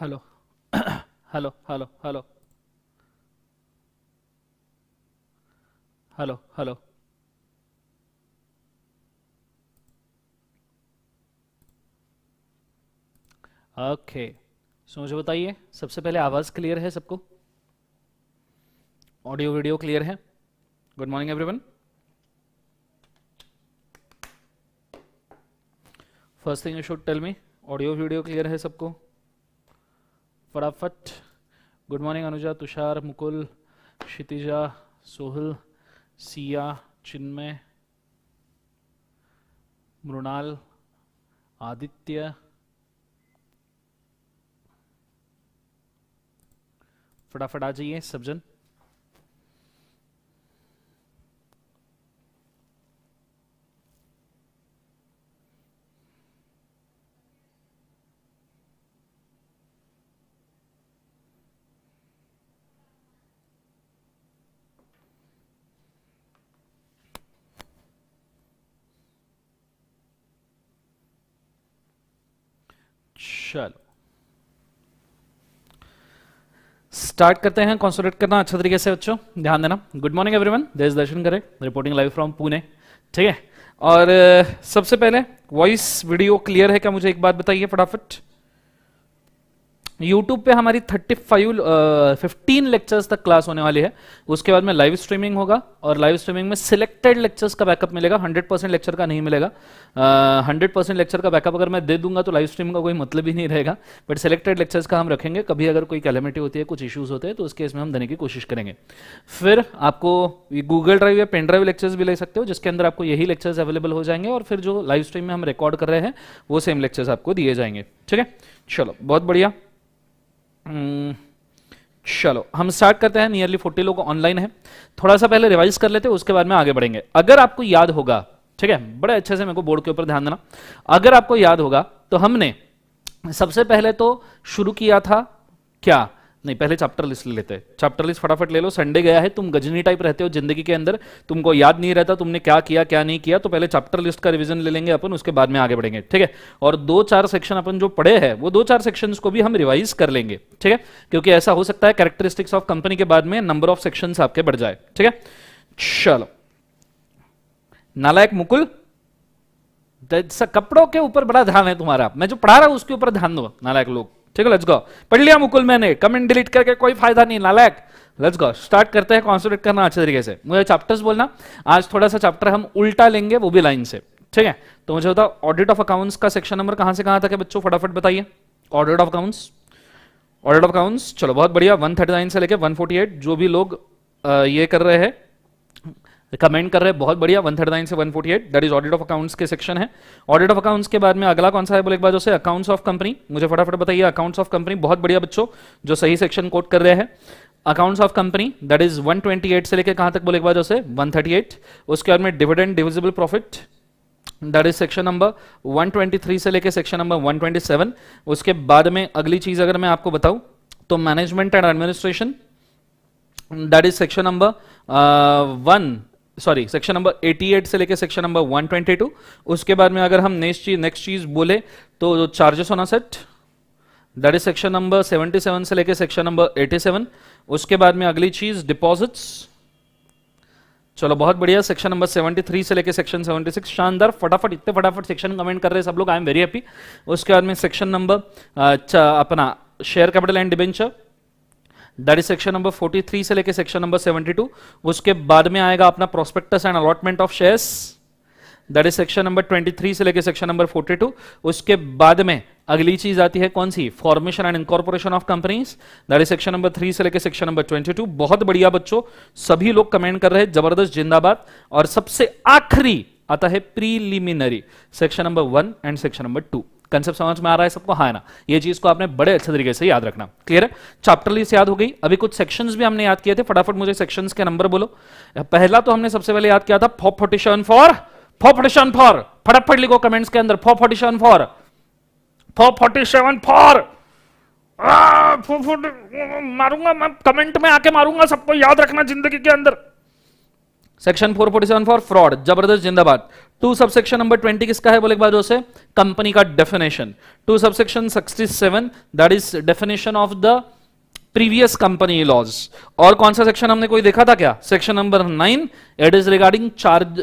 Hello hello hello hello hello hello okay so मुझे बताइए सबसे पहले आवाज़ क्लियर है सबको ऑडियो वीडियो क्लियर है good morning everyone first thing you should tell me audio video clear है सबको फटाफट गुड मॉर्निंग अनुजा तुषार मुकुल क्षितिजा सोहल सिया चिन्मय मृणाल आदित्य फटाफट आ जाइए सबजन चलो स्टार्ट करते हैं कॉन्सोलेट करना अच्छा तरीके से बच्चों ध्यान देना गुड मॉर्निंग एवरीवन देश दर्शन करें रिपोर्टिंग लाइव फ्रॉम पुणे ठीक है और सबसे पहले वॉइस वीडियो क्लियर है क्या मुझे एक बात बताइए फटाफट यूट्यूब पे हमारी थर्टी फाइव फिफ्टीन लेक्चर्स तक क्लास होने वाली है उसके बाद में लाइव स्ट्रीमिंग होगा और लाइव स्ट्रीमिंग में सिलेक्टेड लेक्चर्स का बैकअप मिलेगा हंड्रेड परसेंट लेक्चर का नहीं मिलेगा हंड्रेड परसेंट लेक्चर का बैकअप अगर मैं दे दूंगा तो लाइव स्ट्रीमिंग का कोई मतलब ही नहीं रहेगा बट सिलेक्टेड लेक्चर्स का हम रखेंगे कभी अगर कोई कैलमिटी होती है कुछ इशूज होते हैं तो उस केस में हम देने की कोशिश करेंगे फिर आपको गूगल ड्राइव या पेन ड्राइव लेक्चर्स भी ले सकते हो जिसके अंदर आपको यही लेक्चर्स अवेलेबल हो जाएंगे और फिर जो लाइव स्ट्रीम में हम रिकॉर्ड कर रहे हैं वो सेम लेक्चर्स आपको दिए जाएंगे ठीक है चलो बहुत बढ़िया Hmm. चलो हम स्टार्ट करते हैं नियरली फोर्टी लोग ऑनलाइन है थोड़ा सा पहले रिवाइज कर लेते हैं उसके बाद में आगे बढ़ेंगे अगर आपको याद होगा ठीक है बड़े अच्छे से मेरे को बोर्ड के ऊपर ध्यान देना अगर आपको याद होगा तो हमने सबसे पहले तो शुरू किया था क्या नहीं पहले चैप्टर लिस्ट ले लेते हैं चैप्टर लिस्ट फटाफट ले लो संडे गया है तुम गजनी टाइप रहते हो जिंदगी के अंदर तुमको याद नहीं रहता तुमने क्या किया क्या नहीं किया तो पहले चैप्टर लिस्ट का रिवीजन ले लेंगे अपन उसके बाद में आगे बढ़ेंगे ठीक है और दो चार सेक्शन अपन जो पढ़े हैं वो दो चार सेक्शन को भी हम रिवाइज कर लेंगे ठीक है क्योंकि ऐसा हो सकता है कैरेक्टरिस्टिक्स ऑफ कंपनी के बाद में नंबर ऑफ सेक्शन आपके बढ़ जाए ठीक है चलो नालायक मुकुल कपड़ों के ऊपर बड़ा ध्यान है तुम्हारा मैं जो पढ़ा रहा हूं उसके ऊपर ध्यान दो नालायक लोग ठीक है लेट्स गो पढ़ लिया मुकुल मैंने कमेंट डिलीट करके कोई फायदा नहीं नालायक लेट्स गो स्टार्ट करते हैं कॉन्सेंट्रेट करना अच्छे तरीके से मुझे चैप्टर्स बोलना आज थोड़ा सा चैप्टर हम उल्टा लेंगे वो भी लाइन से ठीक है तो मुझे बताओ ऑडिट ऑफ अकाउंट्स का सेक्शन नंबर कहां से कहां तक है बच्चों फटाफट बताइए audit of accounts audit of accounts चलो बहुत बढ़िया 139 से लेकर 148 जो भी लोग आ, ये कर रहे हैं रिकमेंड कर रहे हैं बहुत बढ़िया वन नाइन से eight that is audit of accounts के सेक्शन है ऑडिट ऑफ अकाउंट्स के बाद में अगला कौन सा है बोले एक बार जो अकाउंट्स ऑफ कंपनी मुझे फटाफट बताइए अकाउंट्स ऑफ कंपनी बहुत बढ़िया बच्चों जो सही सेक्शन कोट कर रहे हैं accounts of company that is eight से लेकर कहां तक बोले एक बार जैसे 138 उसके बाद में dividend divisible profit that is section number three से लेकर सेक्शन नंबर सेवन उसके बाद में अगली चीज अगर मैं आपको बताऊं तो management and administration that is section number one sorry section number 88 से लेकर सेक्शन नंबर 122 उसके बाद में अगर हम नेक्स्ट चीज नेक्स्ट चीज बोले तो charges on asset that is section number 77 से लेकर सेक्शन नंबर 87 उसके बाद में अगली चीज डिपॉजिट्स चलो बहुत बढ़िया सेक्शन नंबर 73 से लेकर सेक्शन 76 शानदार फटाफट इतने फटाफट सेक्शन कमेंट कर रहे हैं सब लोग आई एम वेरी हैप्पी उसके बाद में सेक्शन नंबर अपना share capital and debenture that is section number 43 से लेके सेक्शन नंबर 72 उसके बाद में आएगा अपना prospectus and allotment of shares that is section number 23 से लेके सेक्शन नंबर 42 उसके बाद में अगली चीज आती है कौन सी formation and incorporation of companies that is section number 3 से लेके सेक्शन नंबर 22 बहुत बढ़िया बच्चों सभी लोग कमेंट कर रहे हैं जबरदस्त जिंदाबाद और सबसे आखिरी आता है preliminary section number one and section number two concept समझ में आ रहा है सबको हाँ ना ये चीज को आपने बड़े अच्छे तरीके से याद रखना क्लियर है चैप्टर लिस्ट याद हो गई अभी कुछ सेक्शंस भी हमने याद किए थे फटाफट मुझे सेक्शंस के नंबर बोलो पहला तो हमने सबसे पहले याद किया था फॉपोटिशन फॉर फॉपोटिशन फॉर फटाफट लिखो कमेंट्स के अंदर फॉपोटिशन फॉर फॉपोटिशन फॉर मारूंगा मैं कमेंट में आके मारूंगा सबको याद रखना जिंदगी के अंदर सेक्शन 447 फॉर फ्रॉड जबरदस्त जिंदाबाद टू सब सेक्शन नंबर 20 किसका है बोले एक बार से कंपनी का definition two subsection 67 that is definition of the previous company laws और कौन सा सेक्शन हमने कोई देखा था क्या section number nine it is regarding charge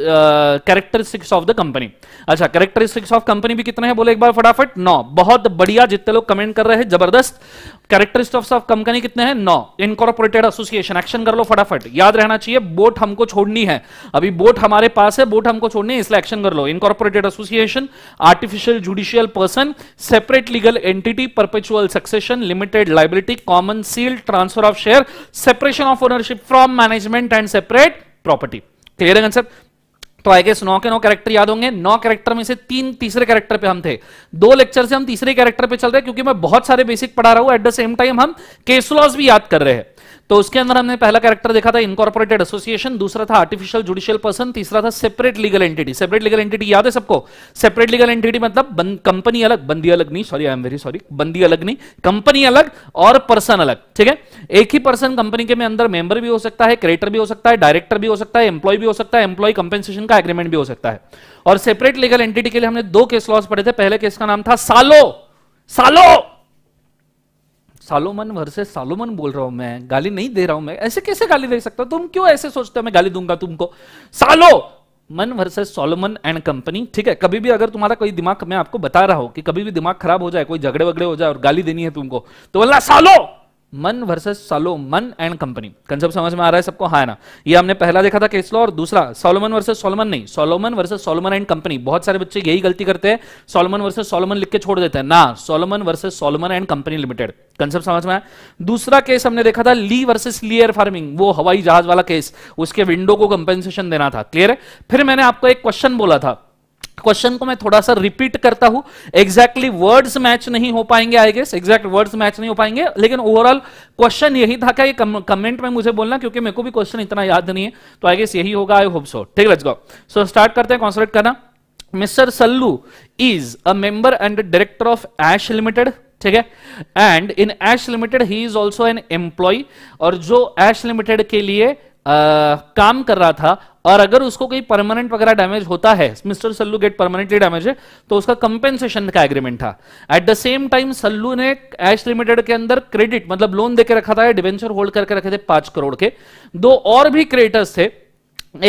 characteristics of the company अच्छा कैरेक्टरिस्टिक्स ऑफ कंपनी भी कितने हैं बोले एक बार फटाफट नौ बहुत बढ़िया जितने लोग कमेंट कर रहे हैं जबरदस्त कैरेक्टरिस्टिक्स ऑफ कंपनी कितने हैं नौ इनकॉर्पोरेटेड एसोसिएशन एक्शन कर लो फटाफट याद रहना चाहिए बोट हमको छोड़नी है अभी बोट हमारे पास है बोट हमको छोड़नी है इसलिए एक्शन कर लो incorporated association artificial judicial person separate legal entity perpetual succession limited liability common seal transfer of share separation of ownership from management and separate property clear है तो आई गेस नौ के नौ character याद होंगे नौ character में से तीन तीसरे character पे हम थे दो लेक्चर से हम तीसरे कैरेक्टर पे चल रहे हैं क्योंकि मैं बहुत सारे बेसिक पढ़ा रहा हूं एट द सेम टाइम हम केस भी याद कर रहे हैं तो उसके अंदर हमने पहला कैरेक्टर देखा था इनकॉर्पोरेटेड एसोसिएशन दूसरा था आर्टिफिशियल जुडिशियल पर्सन तीसरा था separate legal entity separate legal entity याद है सबको सेपरेट लीगल एंटिटी मतलब कंपनी अलग बंदी अलग नहीं sorry I am very sorry बंदी अलग नहीं कंपनी अलग और पर्सन अलग ठीक है एक ही पर्सन कंपनी के में अंदर मेंबर भी हो सकता है क्रिएटर भी हो सकता है डायरेक्टर भी हो सकता है एम्प्लॉय भी हो सकता है एम्प्लॉय कंपेंसेशन का एग्रीमेंट भी हो सकता है और सेपरेट लीगल एंटिटी के लिए हमने दो केस लॉस पढ़े थे पहले केस का नाम था सालो सालो सालोमन वर्सेस सालोमन बोल रहा हूं मैं गाली नहीं दे रहा हूं मैं ऐसे कैसे गाली दे सकता तुम क्यों ऐसे सोचते हो मैं गाली दूंगा तुमको सालो Salomon versus Salomon and company ठीक है कभी भी अगर तुम्हारा कोई दिमाग मैं आपको बता रहा हूं कि कभी भी दिमाग खराब हो जाए कोई झगड़े वगड़े हो जाए और गाली देनी है तुमको तो बोलना Salomon versus Salomon and company concept समझ में आ रहा है सबको हाँ है ना ये हमने पहला देखा था केसलॉ और दूसरा सोलोमन वर्सेस सोलोमन नहीं Salomon versus Salomon and company बहुत सारे बच्चे यही गलती करते हैं सोलोमन वर्सेस सोलोमन लिख के छोड़ देते हैं ना Salomon versus Salomon and company limited concept समझ में आया दूसरा केस हमने देखा था ली वर्सेस लियर फार्मिंग वो हवाई जहाज वाला केस उसके विंडो को कंपेंसेशन देना था क्लियर है फिर मैंने आपको एक क्वेश्चन बोला था क्वेश्चन को मैं थोड़ा सा रिपीट करता हूं एग्जैक्टली वर्ड्स मैच नहीं हो पाएंगे I guess exact words match नहीं हो पाएंगे लेकिन ओवरऑल क्वेश्चन यही था क्या ये कमेंट में मुझे बोलना क्योंकि मेरे को भी क्वेश्चन इतना याद नहीं है तो आई गेस यही होगा आई होप सो ठीक लेट्स गो सो स्टार्ट करते हैं कॉन्सरेट करना mister Sallu is a member and director of ash limited ठीक है and in Ash limited he is also an employ और जो एश लिमिटेड के लिए आ, काम कर रहा था और अगर उसको कोई परमानेंट वगैरह डैमेज होता है mister Sallu get permanently damage है तो उसका कंपेंसेशन का एग्रीमेंट था at the same time Sallu ने एश लिमिटेड के अंदर क्रेडिट मतलब लोन देकर रखा था डिवेंचर होल्ड करके रखे थे पांच करोड़ के दो और भी क्रेडिटर्स थे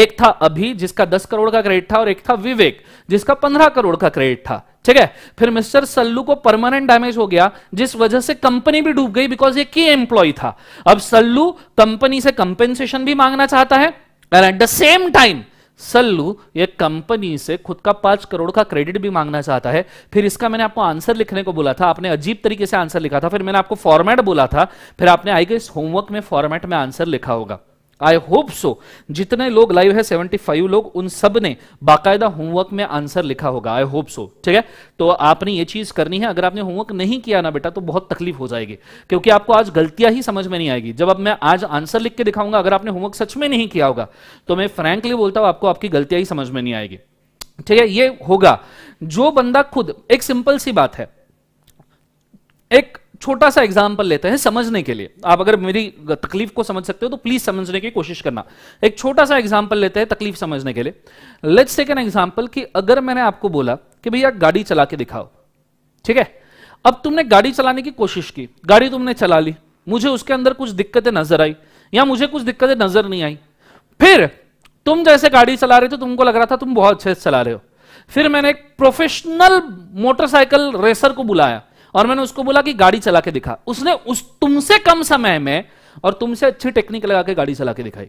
एक था अभी जिसका दस करोड़ का क्रेडिट था और एक था विवेक जिसका पंद्रह करोड़ का क्रेडिट था ठीक है फिर मिस्टर सल्लू को परमानेंट डैमेज हो गया जिस वजह से कंपनी भी डूब गई बिकॉज ये की एम्प्लॉय था अब सल्लू कंपनी से कंपेंसेशन भी मांगना चाहता है and at the same time Sallu ये कंपनी से खुद का पांच करोड़ का क्रेडिट भी मांगना चाहता है फिर इसका मैंने आपको आंसर लिखने को बोला था आपने अजीब तरीके से आंसर लिखा था फिर मैंने आपको फॉर्मेट बोला था फिर आपने आई गेस होमवर्क में फॉर्मेट में आंसर लिखा होगा आई होप सो जितने लोग लाइव है फाइव लोग उन सब ने बाकायदा होमवर्क में आंसर लिखा होगा आई होप सो ठीक है तो आपने ये चीज करनी है अगर आपने होमवर्क नहीं किया ना बेटा तो बहुत तकलीफ हो जाएगी क्योंकि आपको आज गलतियां ही समझ में नहीं आएगी जब अब मैं आज आंसर लिख के दिखाऊंगा अगर आपने होमवर्क सच में नहीं किया होगा तो मैं फ्रेंकली बोलता हूं आपको आपकी गलतियां ही समझ में नहीं आएगी ठीक है ये होगा जो बंदा खुद एक सिंपल सी बात है एक छोटा सा एग्जाम्पल लेते हैं समझने के लिए आप अगर मेरी तकलीफ को समझ सकते हो तो प्लीज समझने की कोशिश करना एक छोटा सा एग्जाम्पल लेते हैं तकलीफ समझने के लिए लेट्स टेक एन एग्जाम्पल कि अगर मैंने आपको बोला कि भैया गाड़ी चला के दिखाओ ठीक है अब तुमने गाड़ी चलाने की कोशिश की गाड़ी तुमने चला ली मुझे उसके अंदर कुछ दिक्कतें नजर आई या मुझे कुछ दिक्कतें नजर नहीं आई फिर तुम जैसे गाड़ी चला रहे थे तुमको लग रहा था तुम बहुत अच्छे से चला रहे हो फिर मैंने एक प्रोफेशनल मोटरसाइकिल रेसर को बुलाया और मैंने उसको बोला कि गाड़ी चला के दिखा उसने उस तुमसे कम समय में और तुमसे अच्छी टेक्निक लगा के गाड़ी चला के दिखाई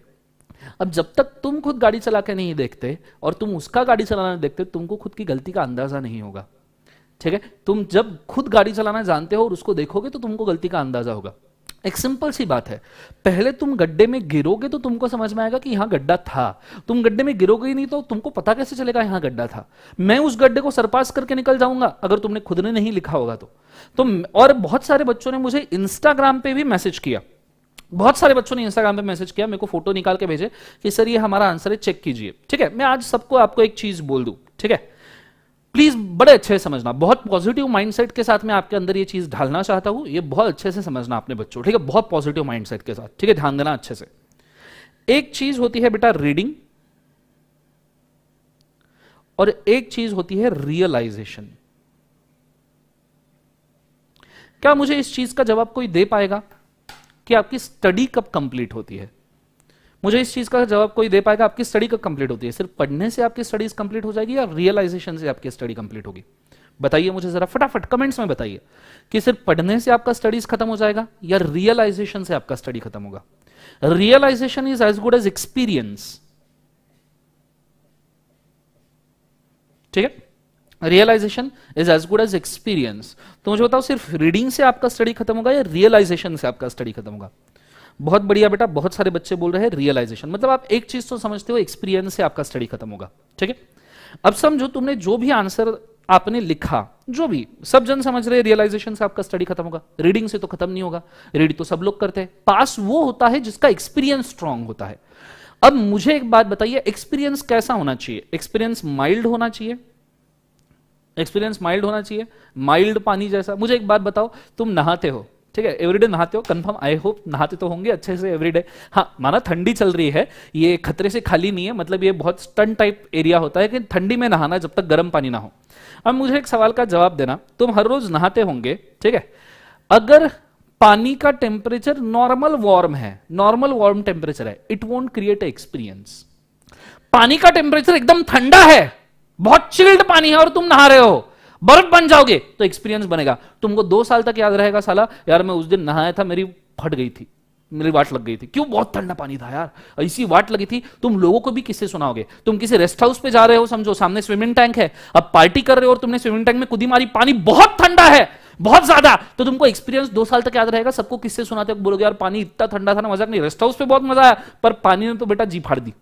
अब जब तक तुम खुद गाड़ी चला के नहीं देखते और तुम उसका गाड़ी चलाना देखते तुमको खुद की गलती का अंदाजा नहीं होगा ठीक है तुम जब खुद गाड़ी चलाना जानते हो और उसको देखोगे तो तुमको गलती का अंदाजा होगा एक सिंपल सी बात है पहले तुम गड्ढे में गिरोगे तो तुमको समझ में आएगा कि यहां गड्ढा था तुम गड्ढे में गिरोगे ही नहीं तो तुमको पता कैसे चलेगा यहां गड्ढा था मैं उस गड्ढे को सरपास करके निकल जाऊंगा अगर तुमने खुद ने नहीं लिखा होगा तो, तुम तो और बहुत सारे बच्चों ने मुझे इंस्टाग्राम पे भी मैसेज किया बहुत सारे बच्चों ने इंस्टाग्राम पे मैसेज किया मेरे को फोटो निकाल के भेजे कि सर ये हमारा आंसर है चेक कीजिए ठीक है मैं आज सबको आपको एक चीज बोल दू ठीक है प्लीज बड़े अच्छे से समझना बहुत पॉजिटिव माइंडसेट के साथ मैं आपके अंदर ये चीज ढालना चाहता हूं ये बहुत अच्छे से समझना अपने बच्चों ठीक है बहुत पॉजिटिव माइंडसेट के साथ ठीक है ध्यान देना अच्छे से एक चीज होती है बेटा रीडिंग और एक चीज होती है रियलाइजेशन क्या मुझे इस चीज का जवाब कोई दे पाएगा कि आपकी स्टडी कब कंप्लीट होती है मुझे इस चीज का जवाब कोई दे पाएगा आपकी स्टडी कब कंप्लीट होती है सिर्फ पढ़ने से आपकी स्टडीज कंप्लीट हो जाएगी या रियलाइजेशन से आपकी स्टडी कंप्लीट होगी बताइए मुझे जरा फटाफट कमेंट्स में बताइए कि सिर्फ पढ़ने से आपका स्टडीज खत्म हो जाएगा या रियलाइजेशन से आपका स्टडी खत्म होगा realization is as good as experience ठीक है realization is as good as experience तो मुझे बताओ सिर्फ रीडिंग से आपका स्टडी खत्म होगा या रियलाइजेशन से आपका स्टडी खत्म होगा बहुत बढ़िया बेटा बहुत सारे बच्चे बोल रहे हैं रियलाइजेशन मतलब आप एक चीज तो समझते हो एक्सपीरियंस से आपका स्टडी खत्म होगा ठीक है अब समझो तुमने जो भी आंसर आपने लिखा जो भी सब जन समझ रहे रियलाइजेशन से आपका स्टडी खत्म होगा रीडिंग से तो खत्म नहीं होगा रीड तो सब लोग करते हैं पास वो होता है जिसका एक्सपीरियंस स्ट्रांग होता है अब मुझे एक बात बताइए एक्सपीरियंस कैसा होना चाहिए एक्सपीरियंस माइल्ड होना चाहिए एक्सपीरियंस माइल्ड होना चाहिए माइल्ड पानी जैसा मुझे एक बात बताओ तुम नहाते हो ठीक है एवरीडे नहाते हो कंफर्म आई होप नहाते तो होंगे अच्छे से एवरीडे हाँ माना ठंडी चल रही है ये खतरे से खाली नहीं है मतलब ये बहुत स्टन टाइप एरिया होता है कि ठंडी में नहाना जब तक गर्म पानी ना हो अब मुझे एक सवाल का जवाब देना तुम हर रोज नहाते होंगे ठीक है अगर पानी का टेम्परेचर नॉर्मल वार्म है नॉर्मल वार्म टेम्परेचर है इट वोंट क्रिएट एक्सपीरियंस पानी का टेम्परेचर एकदम ठंडा है बहुत चिल्ड पानी है और तुम नहा रहे हो बर्फ बन जाओगे तो एक्सपीरियंस बनेगा तुमको दो साल तक याद रहेगा साला यार मैं उस दिन नहाया था मेरी फट गई थी मेरी वाट लग गई थी क्यों बहुत ठंडा पानी था यार ऐसी वाट लगी थी तुम लोगों को भी किससे सुनाओगे तुम किसी रेस्ट हाउस पे जा रहे हो समझो सामने स्विमिंग टैंक है अब पार्टी कर रहे हो और तुमने स्विमिंग टैंक में कुदी मारी पानी बहुत ठंडा है बहुत ज्यादा तो तुमको एक्सपीरियंस दो साल तक याद रहेगा सबको किससे सुनाते बोलोगे यार पानी इतना ठंडा था ना मजाक नहीं रेस्ट हाउस पे बहुत मजा आया पर पानी ने तो बेटा जी फाड़ दी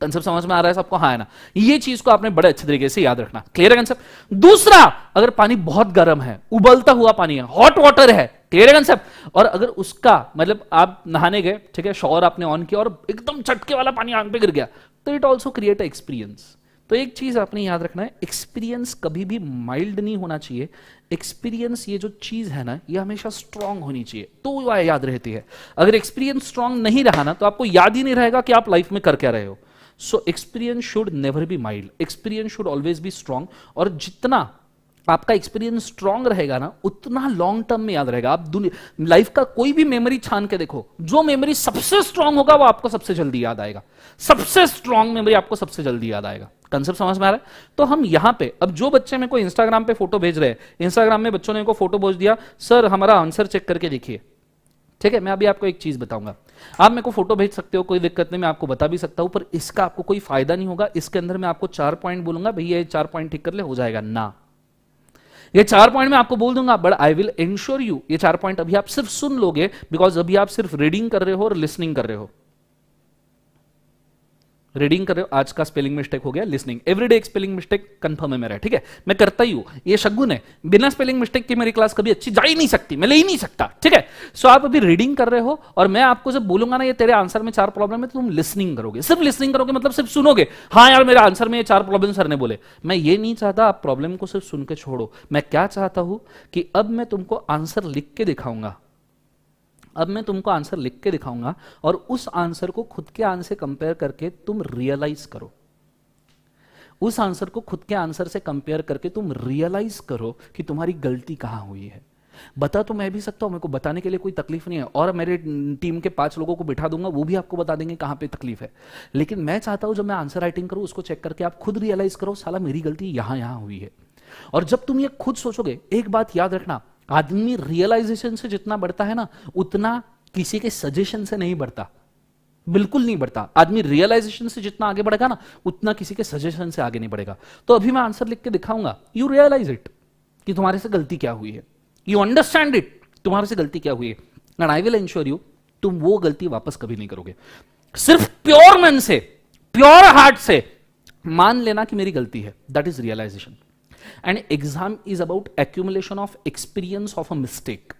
कंसेप्ट समझ में आ रहा है सबको हाँ है ना ये चीज को आपने बड़े अच्छे तरीके से याद रखना क्लियर है कंसेप्ट दूसरा अगर पानी बहुत गर्म है उबलता हुआ पानी है हॉट वाटर है क्लियर है कंसेप्ट और अगर उसका मतलब आप नहाने गए ठीक है शॉवर आपने ऑन किया और एकदम चटके वाला पानी आग पे गिर गया तो इट ऑल्सो क्रिएट एक्सपीरियंस तो एक चीज आपने याद रखना है एक्सपीरियंस कभी भी माइल्ड नहीं होना चाहिए एक्सपीरियंस ये जो चीज है ना ये हमेशा स्ट्रांग होनी चाहिए तो वह याद रहती है अगर एक्सपीरियंस स्ट्रांग नहीं रहा ना तो आपको याद ही नहीं रहेगा कि आप लाइफ में कर क्या रहे हो so experience should never be mild experience should always be strong और जितना आपका एक्सपीरियंस स्ट्रांग रहेगा ना उतना लॉन्ग टर्म में याद रहेगा आप लाइफ का कोई भी मेमोरी छान के देखो जो मेमोरी सबसे स्ट्रांग होगा वो आपको सबसे जल्दी याद आएगा सबसे स्ट्रांग मेमोरी आपको सबसे जल्दी याद आएगा कंसेप्ट समझ में आ रहा है तो हम यहां पे अब जो बच्चे मेरे को इंस्टाग्राम पे फोटो भेज रहे हैं इंस्टाग्राम में बच्चों ने को फोटो भेज दिया सर हमारा आंसर चेक करके देखिए ठीक है मैं अभी आपको एक चीज बताऊंगा आप मेरे को फोटो भेज सकते हो कोई दिक्कत नहीं मैं आपको बता भी सकता हूं पर इसका आपको कोई फायदा नहीं होगा इसके अंदर मैं आपको चार पॉइंट बोलूंगा भैया ये चार पॉइंट ठीक कर ले हो जाएगा ना ये चार पॉइंट मैं आपको बोल दूंगा but I will ensure you ये चार पॉइंट अभी आप सिर्फ सुन लोगे बिकॉज अभी आप सिर्फ रीडिंग कर रहे हो और लिसनिंग कर रहे हो रीडिंग कर रहे हो आज का स्पेलिंग मिस्टेक हो गया लिसनिंग एवरीडे एक स्पेलिंग मिस्टेक कंफर्म है मेरा ठीक है मैं करता ही हूं ये शगुन है बिना स्पेलिंग मिस्टेक की मेरी क्लास कभी अच्छी जा ही नहीं सकती मैं ले ही नहीं सकता ठीक है सो आप अभी रीडिंग कर रहे हो और मैं आपको जब बोलूंगा ना ये तेरे आंसर में चार प्रॉब्लम है तो तुम लिसनिंग करोगे सिर्फ लिसनिंग करोगे मतलब सिर्फ सुनोगे हाँ यार मेरे आंसर में ये चार प्रॉब्लम सर ने बोले मैं ये नहीं चाहता आप प्रॉब्लम को सिर्फ सुन के छोड़ो मैं क्या चाहता हूं कि अब मैं तुमको आंसर लिख के दिखाऊंगा अब मैं तुमको आंसर लिख के दिखाऊंगा और उस आंसर को खुद के आंसर से कंपेयर करके तुम रियलाइज करो उस आंसर को खुद के आंसर से कंपेयर करके तुम रियलाइज करो कि तुम्हारी गलती कहां हुई है बता तो मैं भी सकता हूं मेरे को बताने के लिए कोई तकलीफ नहीं है और मेरे टीम के पांच लोगों को बिठा दूंगा वो भी आपको बता देंगे कहां पे तकलीफ है लेकिन मैं चाहता हूं जब मैं आंसर राइटिंग करूं उसको चेक करके आप खुद रियलाइज करो साला मेरी गलती यहां यहां हुई है और जब तुम ये खुद सोचोगे एक बात याद रखना आदमी रियलाइजेशन से जितना बढ़ता है ना उतना किसी के सजेशन से नहीं बढ़ता बिल्कुल नहीं बढ़ता आदमी रियलाइजेशन से जितना आगे बढ़ेगा ना उतना किसी के सजेशन से आगे नहीं बढ़ेगा तो अभी मैं आंसर लिख के दिखाऊंगा यू रियलाइज इट कि तुम्हारे से गलती क्या हुई है यू अंडरस्टैंड इट तुम्हारे से गलती क्या हुई है and I will ensure you तुम वो गलती वापस कभी नहीं करोगे सिर्फ प्योर मन से प्योर हार्ट से मान लेना कि मेरी गलती है that is realization and exam is about accumulation of experience of a mistake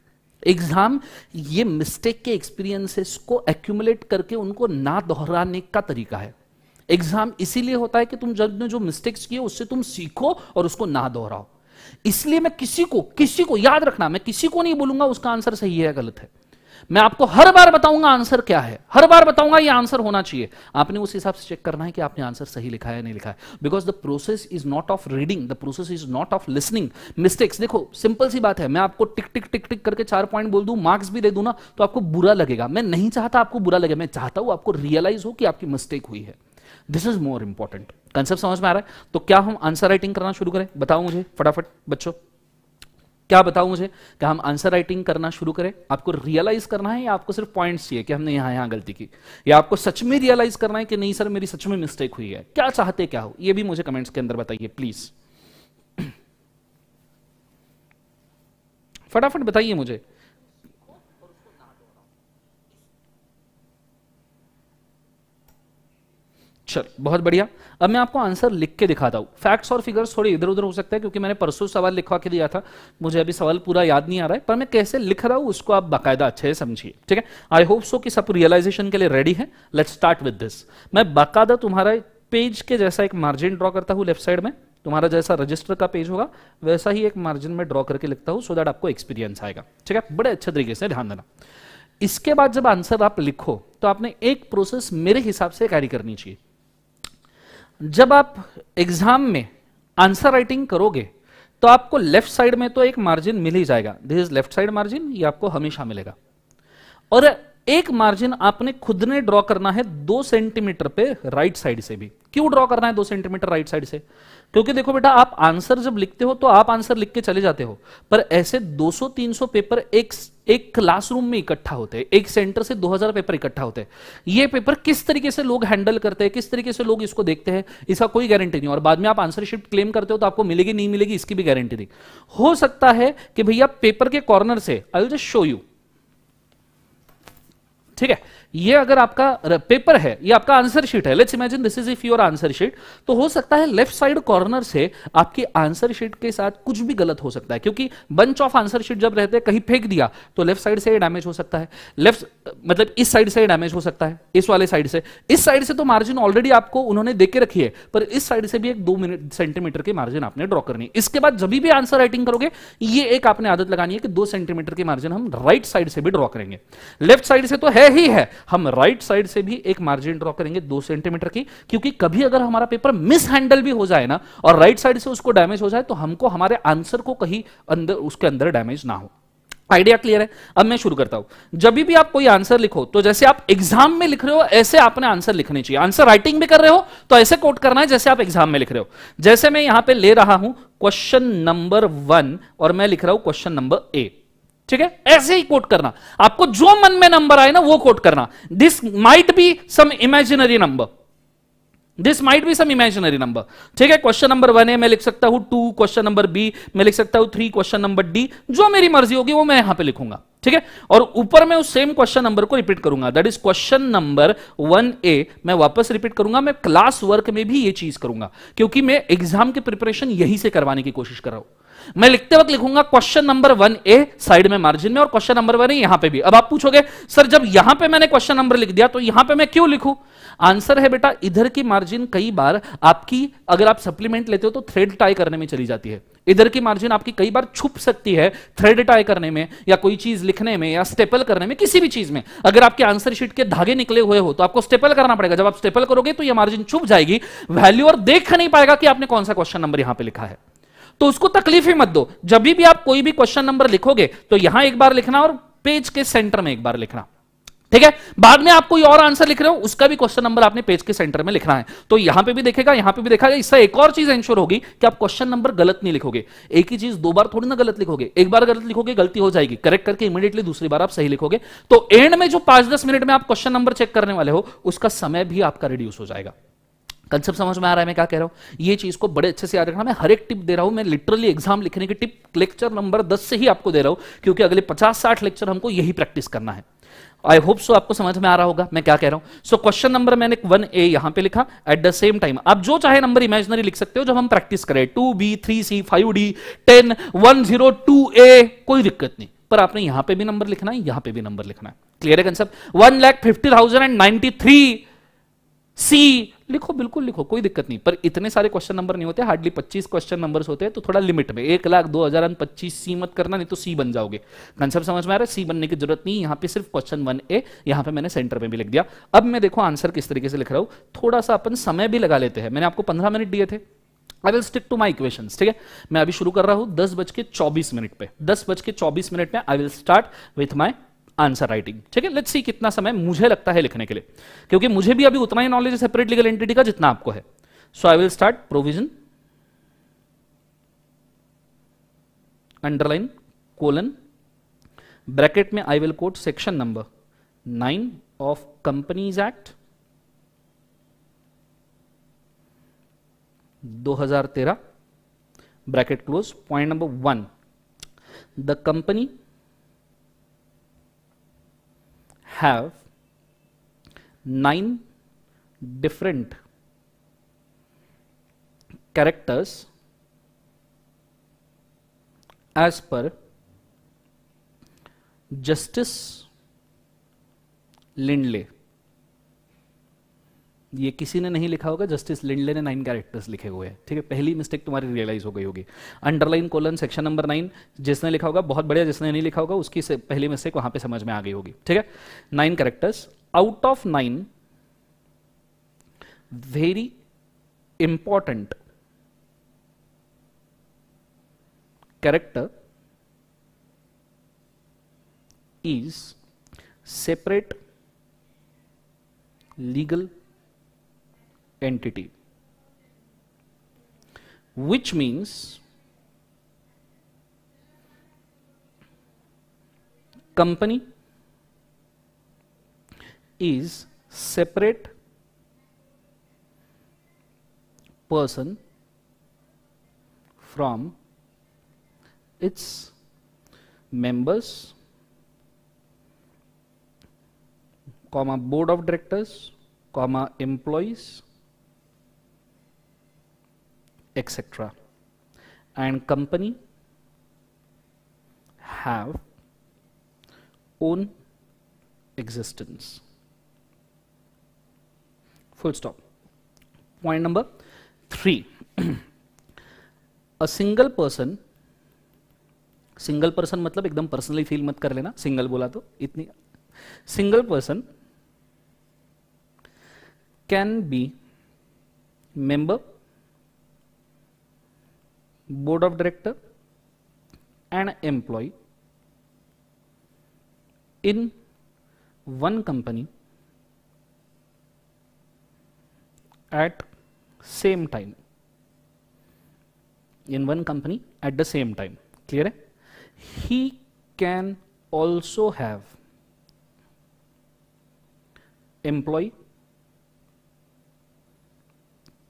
exam ये मिस्टेक के एक्सपीरियंसेस को एक्यूमुलेट करके उनको ना दोहराने का तरीका है एग्जाम इसीलिए होता है कि तुम जब ने जो मिस्टेक्स किए उससे तुम सीखो और उसको ना दोहराओ इसलिए मैं किसी को किसी को याद रखना मैं किसी को नहीं बोलूंगा उसका आंसर सही है गलत है मैं आपको हर बार बताऊंगा आंसर क्या है हर बार बताऊंगा ये आंसर होना चाहिए आपने उस हिसाब से चेक करना है कि आपने आंसर सही लिखा है नहीं लिखा है because the process is not of reading the process is not of listening mistakes देखो सिंपल सी बात है मैं आपको टिक टिक टिक टिक करके चार पॉइंट बोल दू मार्क्स भी दे दू ना तो आपको बुरा लगेगा मैं नहीं चाहता आपको बुरा लगे मैं चाहता हूं आपको रियलाइज हो कि आपकी मिस्टेक हुई है this is more important concept समझ में आ रहा है तो क्या हम आंसर राइटिंग करना शुरू करें बताओ मुझे फटाफट बच्चों क्या बताऊं मुझे कि हम आंसर राइटिंग करना शुरू करें आपको रियलाइज करना है या आपको सिर्फ पॉइंट्स चाहिए कि हमने यहां यहां गलती की या आपको सच में रियलाइज करना है कि नहीं सर मेरी सच में मिस्टेक हुई है क्या चाहते क्या हो ये भी मुझे कमेंट्स के अंदर बताइए प्लीज फटाफट बताइए मुझे चल बहुत बढ़िया अब मैं आपको आंसर लिख के दिखाता हूँ फैक्ट्स और फिगर्स थोड़े इधर उधर हो सकता है क्योंकि मैंने परसों सवाल लिखवा के दिया था मुझे अभी सवाल पूरा याद नहीं आ रहा है पर मैं कैसे लिख रहा हूँ उसको आप बाकायदा अच्छे से समझिए ठीक है आई होप सो कि सब रियलाइजेशन के लिए रेडी है लेट स्टार्ट विद दिस मैं बाकायदा तुम्हारा पेज के जैसा एक मार्जिन ड्रॉ करता हूँ लेफ्ट साइड में तुम्हारा जैसा रजिस्टर का पेज होगा वैसा ही एक मार्जिन में ड्रॉ करके लिखता हूँ सो दैट आपको एक्सपीरियंस आएगा ठीक है बड़े अच्छे तरीके से ध्यान देना इसके बाद जब आंसर आप लिखो तो आपने एक प्रोसेस मेरे हिसाब से कैरी करनी चाहिए जब आप एग्जाम में आंसर राइटिंग करोगे तो आपको लेफ्ट साइड में तो एक मार्जिन मिल ही जाएगा this is left side margin ये आपको हमेशा मिलेगा और एक मार्जिन आपने खुद ने ड्रॉ करना है दो सेंटीमीटर पे राइट साइड से भी क्यों ड्रॉ करना है दो सेंटीमीटर राइट साइड से क्योंकि देखो बेटा आप आंसर जब लिखते हो तो आप आंसर लिख के चले जाते हो पर ऐसे 200-300 पेपर एक एक क्लासरूम में इकट्ठा होते हैं एक सेंटर से 2000 पेपर इकट्ठा होते हैं ये पेपर किस तरीके से लोग हैंडल करते हैं किस तरीके से लोग इसको देखते हैं इसका कोई गारंटी नहीं और बाद में आप आंसर शिफ्ट क्लेम करते हो तो आपको मिलेगी नहीं मिलेगी इसकी भी गारंटी नहीं हो सकता है कि भैया पेपर के कॉर्नर से I will just show you ठीक है ये अगर आपका पेपर है ये आपका आंसर शीट है let's imagine this is if your answer sheet तो हो सकता है लेफ्ट साइड कॉर्नर से आपकी आंसर शीट के साथ कुछ भी गलत हो सकता है क्योंकि बंच ऑफ आंसर शीट जब रहते हैं कहीं फेंक दिया तो लेफ्ट साइड से डैमेज हो सकता है लेफ्ट मतलब इस साइड से डैमेज हो सकता है इस वाले साइड से इस साइड से तो मार्जिन ऑलरेडी आपको उन्होंने देके रखी है पर इस साइड से भी एक दो मिनट सेंटीमीटर के मार्जिन आपने ड्रॉ करनी इसके बाद जब भी आंसर राइटिंग करोगे ये एक आपने आदत लगानी है कि दो सेंटीमीटर के मार्जिन हम राइट साइड से भी ड्रॉ करेंगे लेफ्ट साइड से तो है ही है हम राइट साइड से भी एक मार्जिन ड्रॉ करेंगे दो सेंटीमीटर की क्योंकि कभी अगर हमारा पेपर मिस हैंडल भी हो जाए ना और राइट साइड से उसको डैमेज हो जाए तो हमको हमारे आंसर को कहीं अंदर उसके अंदर डैमेज ना हो आइडिया क्लियर है अब मैं शुरू करता हूं जब भी आप कोई आंसर लिखो तो जैसे आप एग्जाम में लिख रहे हो ऐसे आपने आंसर लिखने चाहिए आंसर राइटिंग भी कर रहे हो तो ऐसे कोट करना है जैसे आप एग्जाम में लिख रहे हो जैसे मैं यहां पे ले रहा हूं क्वेश्चन नंबर वन और मैं लिख रहा हूं क्वेश्चन नंबर एट ठीक है ऐसे ही कोट करना आपको जो मन में नंबर आए ना वो कोट करना this might be some imaginary number this might be some imaginary number ठीक है क्वेश्चन नंबर वन है मैं लिख सकता हूं टू क्वेश्चन नंबर बी मैं लिख सकता हूं थ्री क्वेश्चन नंबर डी जो मेरी मर्जी होगी वो मैं यहां पे लिखूंगा ठीक है और ऊपर मैं उस सेम क्वेश्चन नंबर को रिपीट करूंगा that is question number one A मैं वापस रिपीट करूंगा मैं क्लास वर्क में भी ये चीज करूंगा क्योंकि मैं एग्जाम के प्रिपरेशन यही से करवाने की कोशिश कर रहा हूं मैं लिखते वक्त लिखूंगा question number one A side में मार्जिन में और क्वेश्चन नंबर वन यहां पे भी अब आप पूछोगे सर जब यहां पे मैंने क्वेश्चन नंबर लिख दिया तो यहां पे मैं क्यों लिखूं आंसर है बेटा इधर की मार्जिन कई बार आपकी अगर आप सप्लीमेंट लेते हो तो थ्रेड टाई करने में चली जाती है इधर की मार्जिन आपकी कई बार छुप सकती है थ्रेड टाई करने में या कोई चीज लिखने में या स्टेपल करने में किसी भी चीज में अगर आपके आंसर शीट के धागे निकले हुए हो तो आपको स्टेपल करना पड़ेगा जब आप स्टेपल करोगे तो यह मार्जिन छुप जाएगी वैल्यू और देख नहीं पाएगा कि आपने कौन सा क्वेश्चन नंबर यहां पर लिखा है तो उसको तकलीफ ही मत दो जब भी आप कोई भी क्वेश्चन नंबर लिखोगे तो यहां एक बार लिखना और पेज के सेंटर में एक बार लिखना ठीक है बाद में आप कोई और आंसर लिख रहे हो उसका भी क्वेश्चन नंबर आपने पेज के सेंटर में लिखना है तो यहां पे भी देखेगा यहां पे भी देखा इससे एक और चीज इंश्योर होगी कि आप क्वेश्चन नंबर गलत नहीं लिखोगे एक ही चीज दो बार थोड़ी ना गलत लिखोगे एक बार गलत लिखोगे गलती हो जाएगी करेक्ट करके इमीडिएटली दूसरी बार आप सही लिखोगे तो एंड में जो पांच दस मिनट में आप क्वेश्चन नंबर चेक करने वाले हो उसका समय भी आपका रिड्यूस हो जाएगा कंसेप्ट समझ में आ रहा है मैं क्या कह रहा हूँ ये चीज़ को बड़े अच्छे से याद रखना मैं हर एक टिप दे रहा हूँ मैं लिटरली एग्जाम लिखने की टिप लेक्चर नंबर दस से ही आपको दे रहा हूं क्योंकि अगले पचास साठ लेक्चर हमको यही प्रैक्टिस करना है आई होप सो आपको समझ में आ रहा होगा मैं क्या कह रहा हूं सो क्वेश्चन नंबर मैंने वन ए यहां पे लिखा एट द सेम टाइम आप जो चाहे नंबर इमेजिनरी लिख सकते हो जब हम प्रैक्टिस करें two B three C five D ten one zero two A कोई दिक्कत नहीं पर आपने यहां पे भी नंबर लिखना है यहां पे भी नंबर लिखना है क्लियर है concept one lakh fifty thousand and ninety three C लिखो बिल्कुल लिखो कोई दिक्कत नहीं पर इतने सारे क्वेश्चन नंबर नहीं होते हार्डली 25 क्वेश्चन नंबर्स होते हैं तो थोड़ा लिमिट में एक लाख दो हजार पच्चीस सी मत करना नहीं तो सी बन जाओगे कंसेप्ट समझ में आ रहा है सी बनने की जरूरत नहीं यहां पे सिर्फ क्वेश्चन वन ए यहां पे मैंने सेंटर में भी लिख दिया अब मैं देखो आंसर किस तरीके से लिख रहा हूं थोड़ा सा अपन समय भी लगा लेते हैं मैंने आपको पंद्रह मिनट दिए थे I will stick to my equations, ठीक है मैं अभी शुरू कर रहा हूं दस बज के चौबीस मिनट पे दस बज के चौबीस मिनट में I will start with my answer writing ठीक है लेट्स सी कितना समय मुझे लगता है लिखने के लिए क्योंकि मुझे भी अभी उतना ही नॉलेज है सेपरेट लीगल एंटिटी का जितना आपको है so I will start provision underline colon bracket में I will quote section number nine of companies act 2013 bracket close point number one the company have nine different characters as per Justice Lindley. ये किसी ने नहीं लिखा होगा justice Lindley ने nine characters लिखे हुए हैं ठीक है पहली मिस्टेक तुम्हारी रियलाइज हो गई होगी underline colon section number nine जिसने लिखा होगा बहुत बढ़िया जिसने नहीं लिखा होगा उसकी पहली मिस्टेक वहां पे समझ में आ गई होगी ठीक है nine characters out of nine very important character is separate legal entity which means company is separate person from its members comma board of directors comma employees etc and company have own existence full stop point number 3 a single person single person मतलब एकदम personally feel मत कर लेना single बोला तो इतनी single person can be member board of director and employee in one company at same time in one company at the same time clear he can also have employee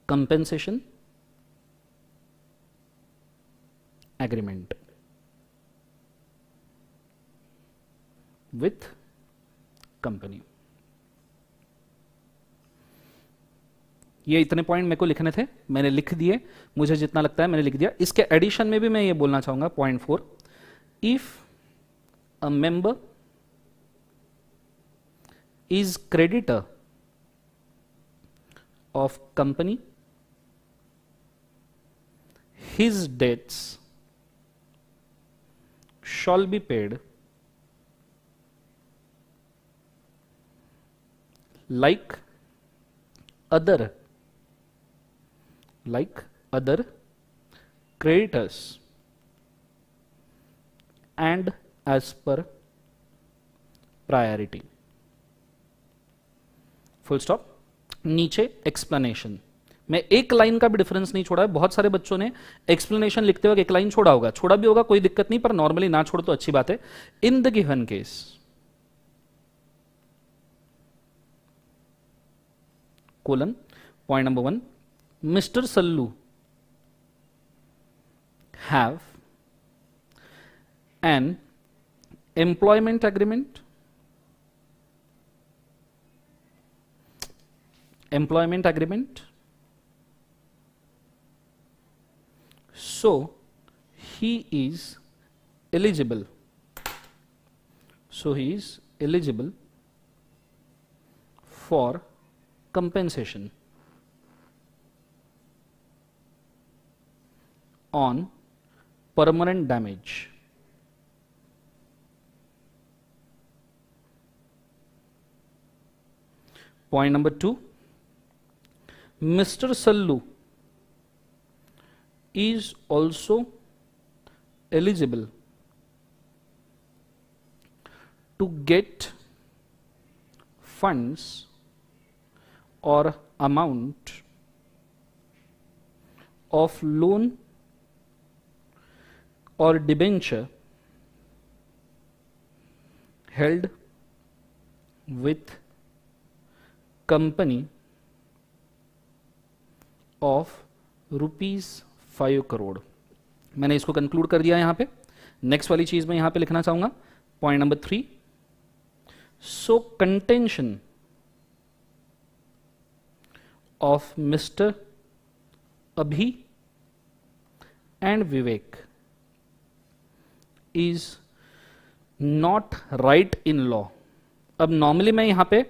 compensation agreement with company ये इतने point मेरे को लिखने थे मैंने लिख दिए मुझे जितना लगता है मैंने लिख दिया इसके एडिशन में भी मैं ये बोलना चाहूंगा point four if a member is creditor of company his debts shall be paid like other like other creditors and as per priority full stop नीचे एक्सप्लेनेशन मैं एक लाइन का भी डिफरेंस नहीं छोड़ा है बहुत सारे बच्चों ने एक्सप्लेनेशन लिखते वक्त एक लाइन छोड़ा होगा छोड़ा भी होगा कोई दिक्कत नहीं पर नॉर्मली ना छोड़ तो अच्छी बात है in the given case colon point number one mister Sallu have an employment agreement employment agreement So, he is eligible. So, he is eligible for compensation on permanent damage. Point number two, Mr. Sallu is also eligible to get funds or amount of loan or debenture held with company of rupees five crore मैंने इसको conclude कर दिया यहां पे next वाली चीज़ मैं यहां पे लिखना चाहूंगा point number three so contention of mister Abhi and Vivek is not right in law अब नॉर्मली मैं यहां पे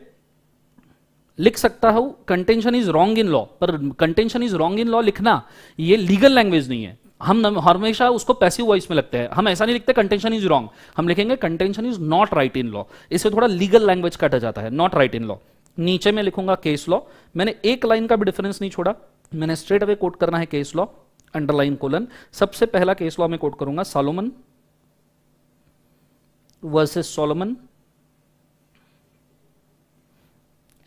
लिख सकता हूं contention is wrong in law पर contention is wrong in law लिखना ये लीगल लैंग्वेज नहीं है हम हमेशा उसको पैसिव वॉइस में लगते हैं हम ऐसा नहीं लिखते कंटेंशन इज रॉन्ग हम लिखेंगे contention is not right in law इससे थोड़ा लीगल लैंग्वेज कटा जाता है नॉट राइट इन लॉ नीचे में लिखूंगा केस लॉ मैंने एक लाइन का भी डिफरेंस नहीं छोड़ा मैंने स्ट्रेट अवे कोट करना है केस लॉ अंडरलाइन कोलन सबसे पहला केस लॉ में कोट करूंगा Salomon versus Salomon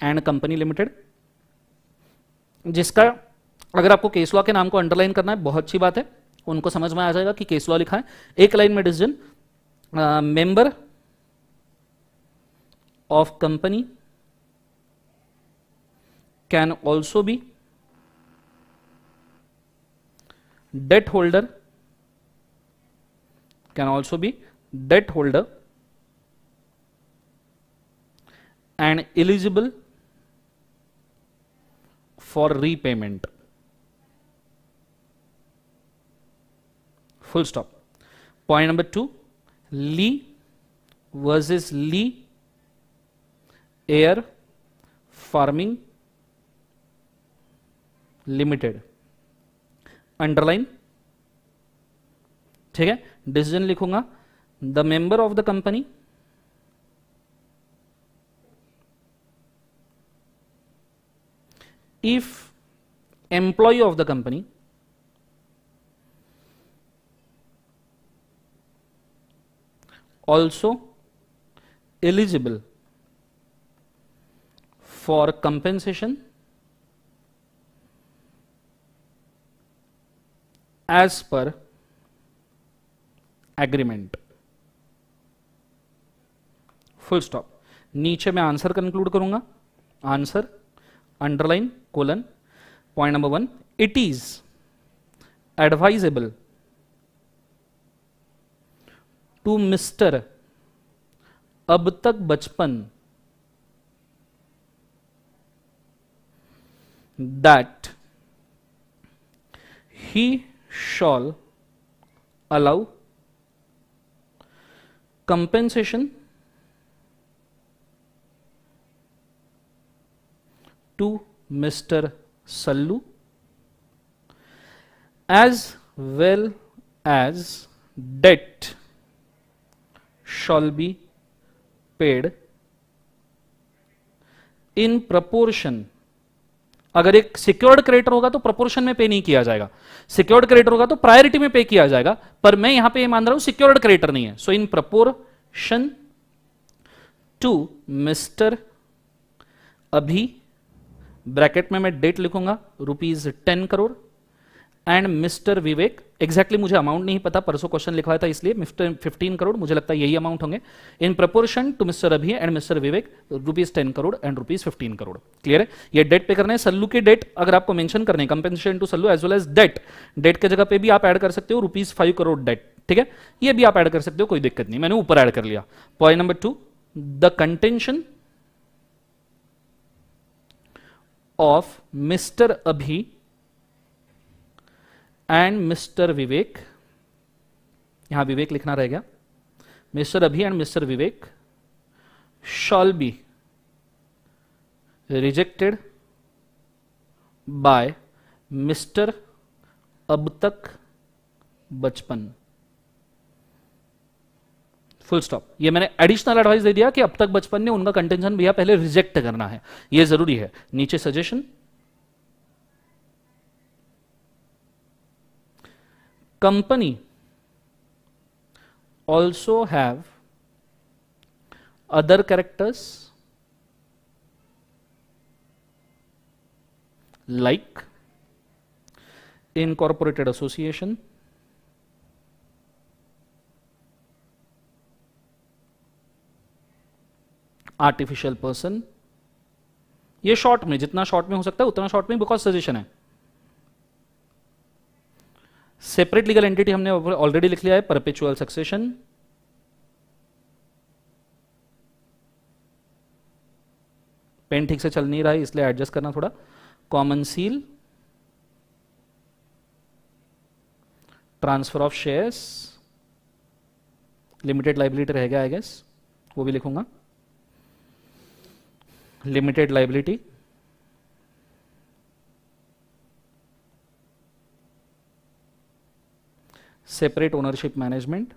and company limited जिसका अगर आपको केस लॉ के नाम को अंडरलाइन करना है बहुत अच्छी बात है उनको समझ में आ जाएगा कि केस लॉ लिखा है एक लाइन में decision member of company can also be debt holder can also be debt holder and eligible for repayment full stop point number two Lee versus Lee air farming limited underline ठीक है decision लिखूंगा the member of the company if employee of the company also eligible for compensation as per agreement full stop नीचे मैं answer conclude करूंगा answer underline colon point number 1 it is advisable to mister अब तक बचपन that he shall allow compensation to Mr. Sallu as well as debt shall be paid in proportion अगर एक secured creditor होगा तो proportion में पे नहीं किया जाएगा सिक्योर्ड क्रेडिटर होगा तो प्रायोरिटी में पे किया जाएगा पर मैं यहां पे ये यह मान रहा हूं सिक्योर्ड क्रेडिटर नहीं है so in proportion to mister Abhi bracket में मैं डेट लिखूंगा rupees ten crore and mister Vivek exactly मुझे अमाउंट नहीं पता परसों क्वेश्चन लिखवाया था इसलिए मिस्टर फिफ्टीन करोड़ मुझे लगता है यही अमाउंट होंगे in proportion to mister Abhi and mister Vivek rupees ten crore and rupees fifteen crore clear है ये डेट पे करना है सल्लू के डेट अगर आपको मेंशन करने compensation to Sallu as well as debt debt के जगह पे भी आप एड कर सकते हो रुपीज फाइव करोड़ डेट ठीक है ये भी आप एड कर सकते हो कोई दिक्कत नहीं मैंने ऊपर एड कर लिया point number two the contention of Mr. Abhi and Mr. Vivek. यहां विवेक लिखना रहेगा mister Abhi and mister Vivek shall be rejected by mister अब तक बचपन फुल स्टॉप ये मैंने एडिशनल एडवाइस दे दिया कि अब तक बचपन ने उनका कंटेंशन भैया पहले रिजेक्ट करना है ये जरूरी है नीचे suggestion company also have other characters like incorporated association artificial person ये शॉर्ट में जितना शॉर्ट में हो सकता है उतना शॉर्ट में बिकॉज सजेशन है सेपरेट लीगल एंटिटी हमने ऑलरेडी लिख लिया है परपेचुअल सक्सेशन पेन ठीक से चल नहीं रहा है इसलिए एडजस्ट करना थोड़ा common seal transfer of shares limited liability रहेगा आई गेस वो भी लिखूंगा limited liability separate ownership management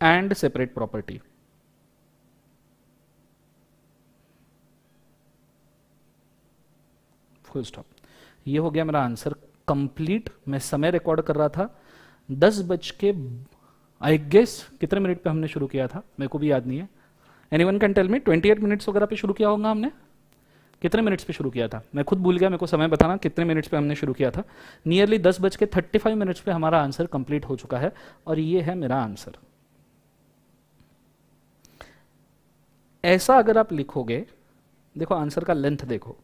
and separate property full stop ये हो गया मेरा आंसर कंप्लीट मैं समय रिकॉर्ड कर रहा था दस बज के आई गेस कितने मिनट पे हमने शुरू किया था मेरे को भी याद नहीं है anyone can tell me twenty eight minutes वगैरह पे शुरू किया होगा हमने कितने मिनट्स पे शुरू किया था मैं खुद भूल गया मेरे को समय बताना कितने मिनट्स पे हमने शुरू किया था नियरली दस बज के थर्टी फाइव मिनट्स पे हमारा आंसर कंप्लीट हो चुका है और ये है मेरा आंसर ऐसा अगर आप लिखोगे देखो आंसर का लेंथ देखो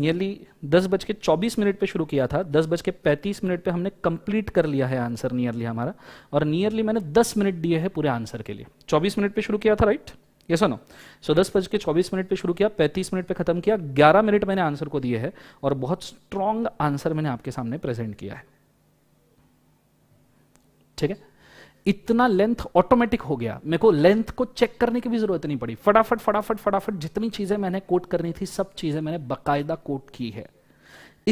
नियरली दस बज के चौबीस मिनट पे शुरू किया था दस बज के पैंतीस मिनट पे हमने कंप्लीट कर लिया है आंसर नियरली हमारा और नियरली मैंने दस मिनट दिए हैं पूरे आंसर के लिए चौबीस मिनट पे शुरू किया था राइट ये सुनो सो दस बज के चौबीस मिनट पे शुरू किया पैंतीस मिनट पे खत्म किया ग्यारह मिनट मैंने आंसर को दिए है और बहुत स्ट्रांग आंसर मैंने आपके सामने प्रेजेंट किया है ठीक है इतना लेंथ ऑटोमेटिक हो गया मेरे को लेंथ को चेक करने की भी जरूरत नहीं पड़ी फटाफट फटाफट फटाफट जितनी चीजें मैंने कोट करनी थी सब चीजें मैंने बाकायदा कोट की है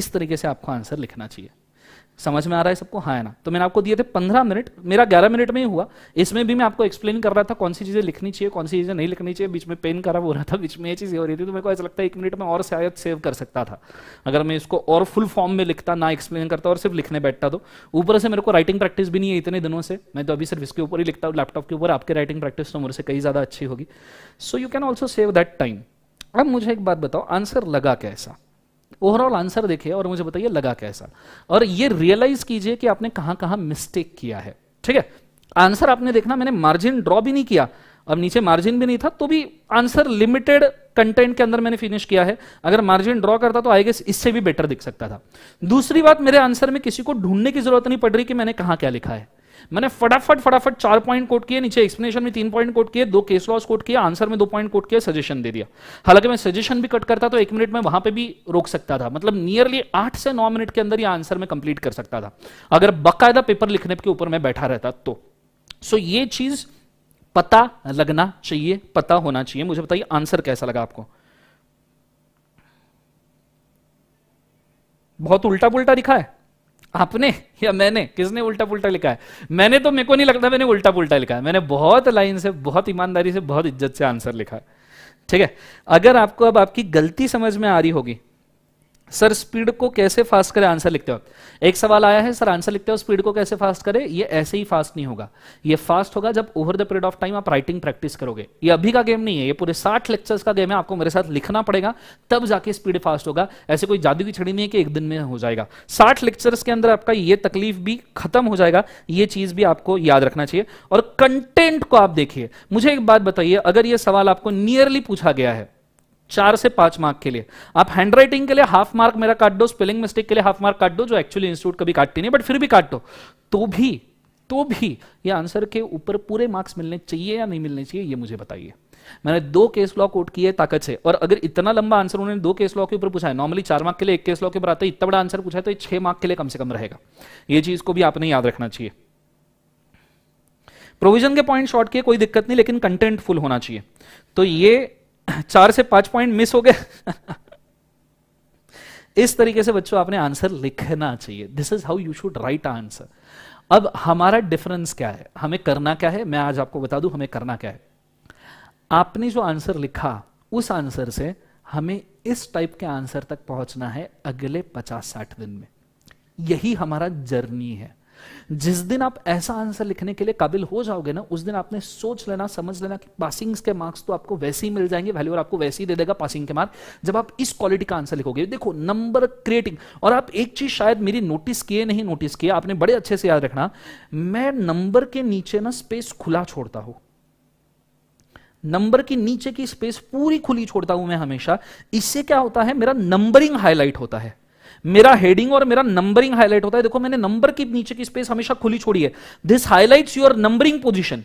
इस तरीके से आपको आंसर लिखना चाहिए समझ में आ रहा है सबको हाँ है ना तो मैंने आपको दिए थे पंद्रह मिनट मेरा ग्यारह मिनट में ही हुआ इसमें भी मैं आपको एक्सप्लेन कर रहा था कौन सी चीज़ें लिखनी चाहिए कौन सी चीज़ें नहीं लिखनी चाहिए बीच में पेन खराब हो रहा था बीच में ये चीज़ें हो रही थी तो मेरे को ऐसा लगता है एक मिनट में और शायद सेव कर सकता था अगर मैं इसको और फुल फॉर्म में लिखता ना एक्सप्लेन करता और सिर्फ लिखने बैठता तो ऊपर से मेरे को राइटिंग प्रैक्टिस भी नहीं है इतने दिनों से मैं तो अभी सिर्फ इसके ऊपर ही लिखता हूँ लैपटॉप के ऊपर आपके राइटिंग प्रैक्टिस तो मेरे से ज़्यादा अच्छी होगी so you can also save that time अब मुझे एक बात बताओ आंसर लगा कैसा ओवरऑल आंसर देखिए और मुझे बताइए लगा कैसा और ये रियलाइज कीजिए कि आपने कहां कहां मिस्टेक किया है ठीक है आंसर आपने देखना मैंने मार्जिन ड्रॉ भी नहीं किया अब नीचे मार्जिन भी नहीं था तो भी आंसर लिमिटेड कंटेंट के अंदर मैंने फिनिश किया है अगर मार्जिन ड्रॉ करता तो आई गेस इससे भी बेटर दिख सकता था दूसरी बात मेरे आंसर में किसी को ढूंढने की जरूरत नहीं पड़ रही कि मैंने कहा क्या लिखा है मैंने फटाफट फटाफट चार पॉइंट कोट किए नीचे एक्सप्लेनेशन में तीन पॉइंट कोट किए दो केस लॉस कोट किया आंसर में दो पॉइंट कोट किया सजेशन दे दिया हालांकि मैं सजेशन भी कट करता तो एक मिनट में वहां पर भी रोक सकता था मतलब नियरली आठ से नौ मिनट के अंदर ये आंसर में कंप्लीट कर सकता था अगर बकायदा पेपर लिखने के ऊपर मैं बैठा रहता तो सो ये चीज पता लगना चाहिए पता होना चाहिए मुझे बताइए आंसर कैसा लगा आपको बहुत उल्टा पुलटा दिखा है आपने या मैंने किसने उल्टा पुल्टा लिखा है मैंने तो मेरे को नहीं लगता मैंने उल्टा पुल्टा लिखा है मैंने बहुत लाइन से बहुत ईमानदारी से बहुत इज्जत से आंसर लिखा है ठीक है अगर आपको अब आपकी गलती समझ में आ रही होगी सर स्पीड को कैसे फास्ट करें आंसर लिखते वक्त एक सवाल आया है सर आंसर लिखते हो स्पीड को कैसे फास्ट करें ये ऐसे ही फास्ट नहीं होगा ये फास्ट होगा जब over the period of time आप राइटिंग प्रैक्टिस करोगे ये अभी का गेम नहीं है ये पूरे साठ लेक्चर्स का गेम है आपको मेरे साथ लिखना पड़ेगा तब जाके स्पीड फास्ट होगा ऐसे कोई जादू की छड़ी नहीं है कि एक दिन में हो जाएगा साठ लेक्चर्स के अंदर आपका ये तकलीफ भी खत्म हो जाएगा ये चीज भी आपको याद रखना चाहिए और कंटेंट को आप देखिए मुझे एक बात बताइए अगर ये सवाल आपको नियरली पूछा गया है चार से पांच मार्क के लिए आप हैंडराइटिंग के लिए हाफ मार्क मेरा काट दो स्पेलिंग मिस्टेक के लिए हाफ मार्क काट दो जो एक्चुअली इंस्टीट्यूट कभी काटती नहीं बट फिर भी काट दो तो भी तो भी ये आंसर के ऊपर पूरे मार्क्स मिलने चाहिए या नहीं मिलने चाहिए ये मुझे बताइए मैंने दो केस लॉ कोट किए ताकत से और अगर इतना लंबा आंसर उन्होंने दो केस लॉ के ऊपर पूछा है नॉर्मली चार मार्क के लिए एक केस लॉ के ऊपर आता है इतना बड़ा आंसर पूछा है तो छह मार्क के लिए कम से कम रहेगा ये चीज को भी आपने याद रखना चाहिए प्रोविजन के पॉइंट शॉर्ट किए कोई दिक्कत नहीं लेकिन कंटेंट फुल होना चाहिए तो ये चार से पांच पॉइंट मिस हो गया इस तरीके से बच्चों आपने आंसर लिखना चाहिए this is how you should write answer अब हमारा डिफरेंस क्या है हमें करना क्या है मैं आज आपको बता दू हमें करना क्या है आपने जो आंसर लिखा उस आंसर से हमें इस टाइप के आंसर तक पहुंचना है अगले पचास साठ दिन में यही हमारा जर्नी है जिस दिन आप ऐसा आंसर लिखने के लिए काबिल हो जाओगे ना उस दिन आपने सोच लेना समझ लेना कि पासिंग्स के मार्क्स तो आपको वैसे ही मिल जाएंगे और आपको वैसे ही दे देगा पासिंग के मार्क जब आप इस क्वालिटी का आंसर लिखोगे देखो नंबर क्रिएटिंग और आप एक चीज शायद मेरी नोटिस किए नहीं नोटिस किए आपने बड़े अच्छे से याद रखना मैं नंबर के नीचे ना स्पेस खुला छोड़ता हूं नंबर के नीचे की स्पेस पूरी खुली छोड़ता हूं मैं हमेशा इससे क्या होता है मेरा नंबरिंग हाईलाइट होता है मेरा हेडिंग और मेरा नंबरिंग हाईलाइट होता है देखो मैंने नंबर के नीचे की स्पेस हमेशा खुली छोड़ी है this highlight your numbering position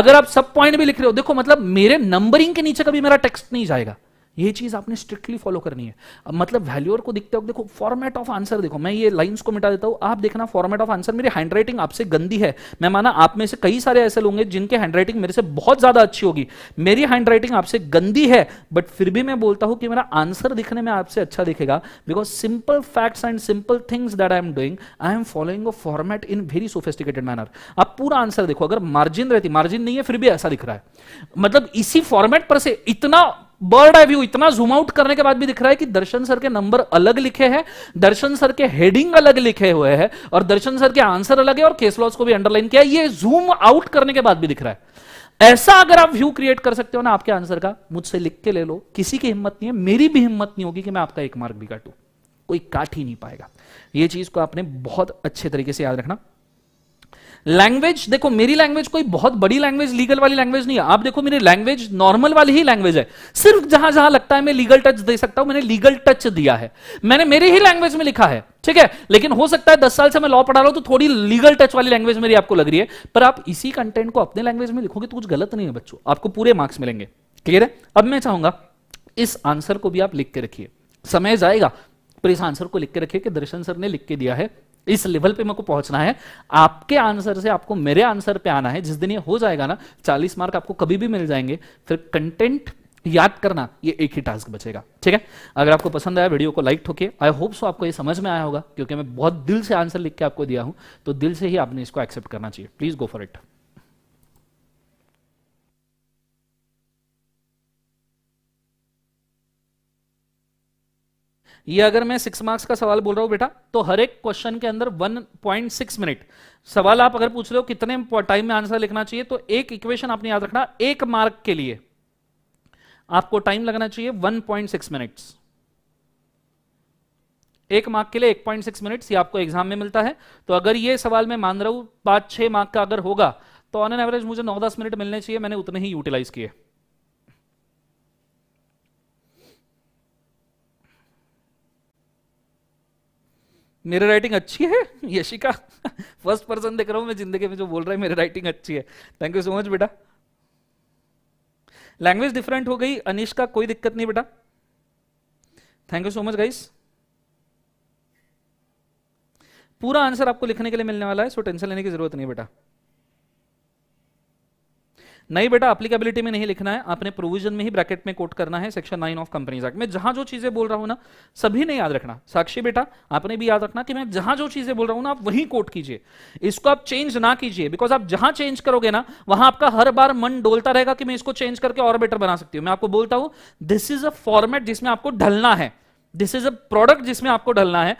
अगर आप सब पॉइंट भी लिख रहे हो देखो मतलब मेरे नंबरिंग के नीचे कभी मेरा टेक्स्ट नहीं जाएगा ये चीज आपने स्ट्रिक्टली फॉलो करनी है अब मतलब वैल्यूअर को दिखते हो देखो फॉर्मेट ऑफ आंसर देखो मैं ये लाइंस को मिटा देता हूं आप देखना फॉर्मेट ऑफ आंसर मेरी हैंड राइटिंग आपसे गंदी है मैं माना आप में से कई सारे ऐसे लोग जिनके हैंड राइटिंग मेरे से बहुत ज्यादा अच्छी होगी मेरी हैंड राइटिंग आपसे गंदी है बट फिर भी मैं बोलता हूँ कि मेरा आंसर दिखने में आपसे अच्छा दिखेगा because simple facts and simple things that I am doing I am following a format in very sophisticated manner आप पूरा आंसर देखो अगर मार्जिन रहती मार्जिन नहीं है फिर भी ऐसा दिख रहा है मतलब इसी फॉर्मेट पर से इतना बर्ड आई व्यू इतना जूम आउट करने के बाद भी दिख रहा है कि दर्शन सर के नंबर अलग लिखे हैं दर्शन सर के हेडिंग अलग लिखे हुए हैं और दर्शन सर के आंसर अलग है और केस लॉस को भी अंडरलाइन किया ये जूम आउट करने के बाद भी दिख रहा है ऐसा अगर आप व्यू क्रिएट कर सकते हो ना आपके आंसर का मुझसे लिख के ले लो किसी की हिम्मत नहीं है मेरी भी हिम्मत नहीं होगी कि मैं आपका एक मार्क भी काटू कोई काट ही नहीं पाएगा यह चीज को आपने बहुत अच्छे तरीके से याद रखना लैंग्वेज देखो मेरी लैंग्वेज कोई बहुत बड़ी लैंग्वेज लीगल वाली लैंग्वेज नहीं है आप देखो मेरी लैंग्वेज नॉर्मल वाली ही लैंग्वेज है सिर्फ जहां जहां लगता है मैं लीगल टच दे सकता हूं मैंने लीगल टच दिया है मैंने मेरे ही लैंग्वेज में लिखा है ठीक है लेकिन हो सकता है दस साल से मैं लॉ पढ़ा रहा हूं तो थोड़ी लीगल टच वाली लैंग्वेज मेरी आपको लग रही है पर आप इसी कंटेंट को अपने लैंग्वेज में लिखोगे तो कुछ गलत नहीं है बच्चों आपको पूरे मार्क्स मिलेंगे क्लियर है अब मैं चाहूंगा इस आंसर को भी आप लिख के रखिए समय जाएगा पर इस आंसर को लिख के रखिए कि दर्शन सर ने लिख के दिया है इस लेवल पे मेरे को पहुंचना है आपके आंसर से आपको मेरे आंसर पे आना है जिस दिन ये हो जाएगा ना चालीस मार्क आपको कभी भी मिल जाएंगे फिर कंटेंट याद करना ये एक ही टास्क बचेगा ठीक है अगर आपको पसंद आया वीडियो को लाइक ठोके आई होप सो आपको ये समझ में आया होगा क्योंकि मैं बहुत दिल से आंसर लिख के आपको दिया हूं तो दिल से ही आपने इसको एक्सेप्ट करना चाहिए प्लीज गो फॉर इट ये अगर मैं सिक्स मार्क्स का सवाल बोल रहा हूं बेटा तो हर एक क्वेश्चन के अंदर 1.6 मिनट सवाल आप अगर पूछ रहे हो कितने टाइम में आंसर लिखना चाहिए तो एक इक्वेशन आपने याद रखना एक मार्क के लिए आपको टाइम लगना चाहिए 1.6 मिनट्स एक मार्क के लिए 1.6 मिनट्स ये आपको एग्जाम में मिलता है तो अगर ये सवाल मैं मान रहा हूं पांच छह मार्क का अगर होगा तो ऑन एन एवरेज मुझे नौ दस मिनट मिलने चाहिए मैंने उतने ही यूटिलाइज किए मेरी राइटिंग अच्छी है यशिका फर्स्ट पर्सन देख रहा हूं मैं जिंदगी में जो बोल रहा है मेरी राइटिंग अच्छी है थैंक यू सो मच बेटा लैंग्वेज डिफरेंट हो गई अनिश का कोई दिक्कत नहीं बेटा thank you so much guys पूरा आंसर आपको लिखने के लिए मिलने वाला है सो टेंशन लेने की जरूरत नहीं बेटा नहीं बेटा अप्लीकेबिलिटी में नहीं लिखना है आपने प्रोविजन में ही ब्रैकेट में कोट करना है section nine of companies act में जहां जो चीजें बोल रहा हूं ना सभी ने याद रखना साक्षी बेटा आपने भी याद रखना कि मैं जहां जो चीजें बोल रहा हूं ना आप वही कोट कीजिए इसको आप चेंज ना कीजिए बिकॉज आप जहां चेंज करोगे ना वहां आपका हर बार मन डोलता रहेगा कि मैं इसको चेंज करके और बेटर बना सकती हूं मैं आपको बोलता हूं दिस इज अ फॉर्मेट जिसमें आपको ढलना है दिस इज अ प्रोडक्ट जिसमें आपको ढलना है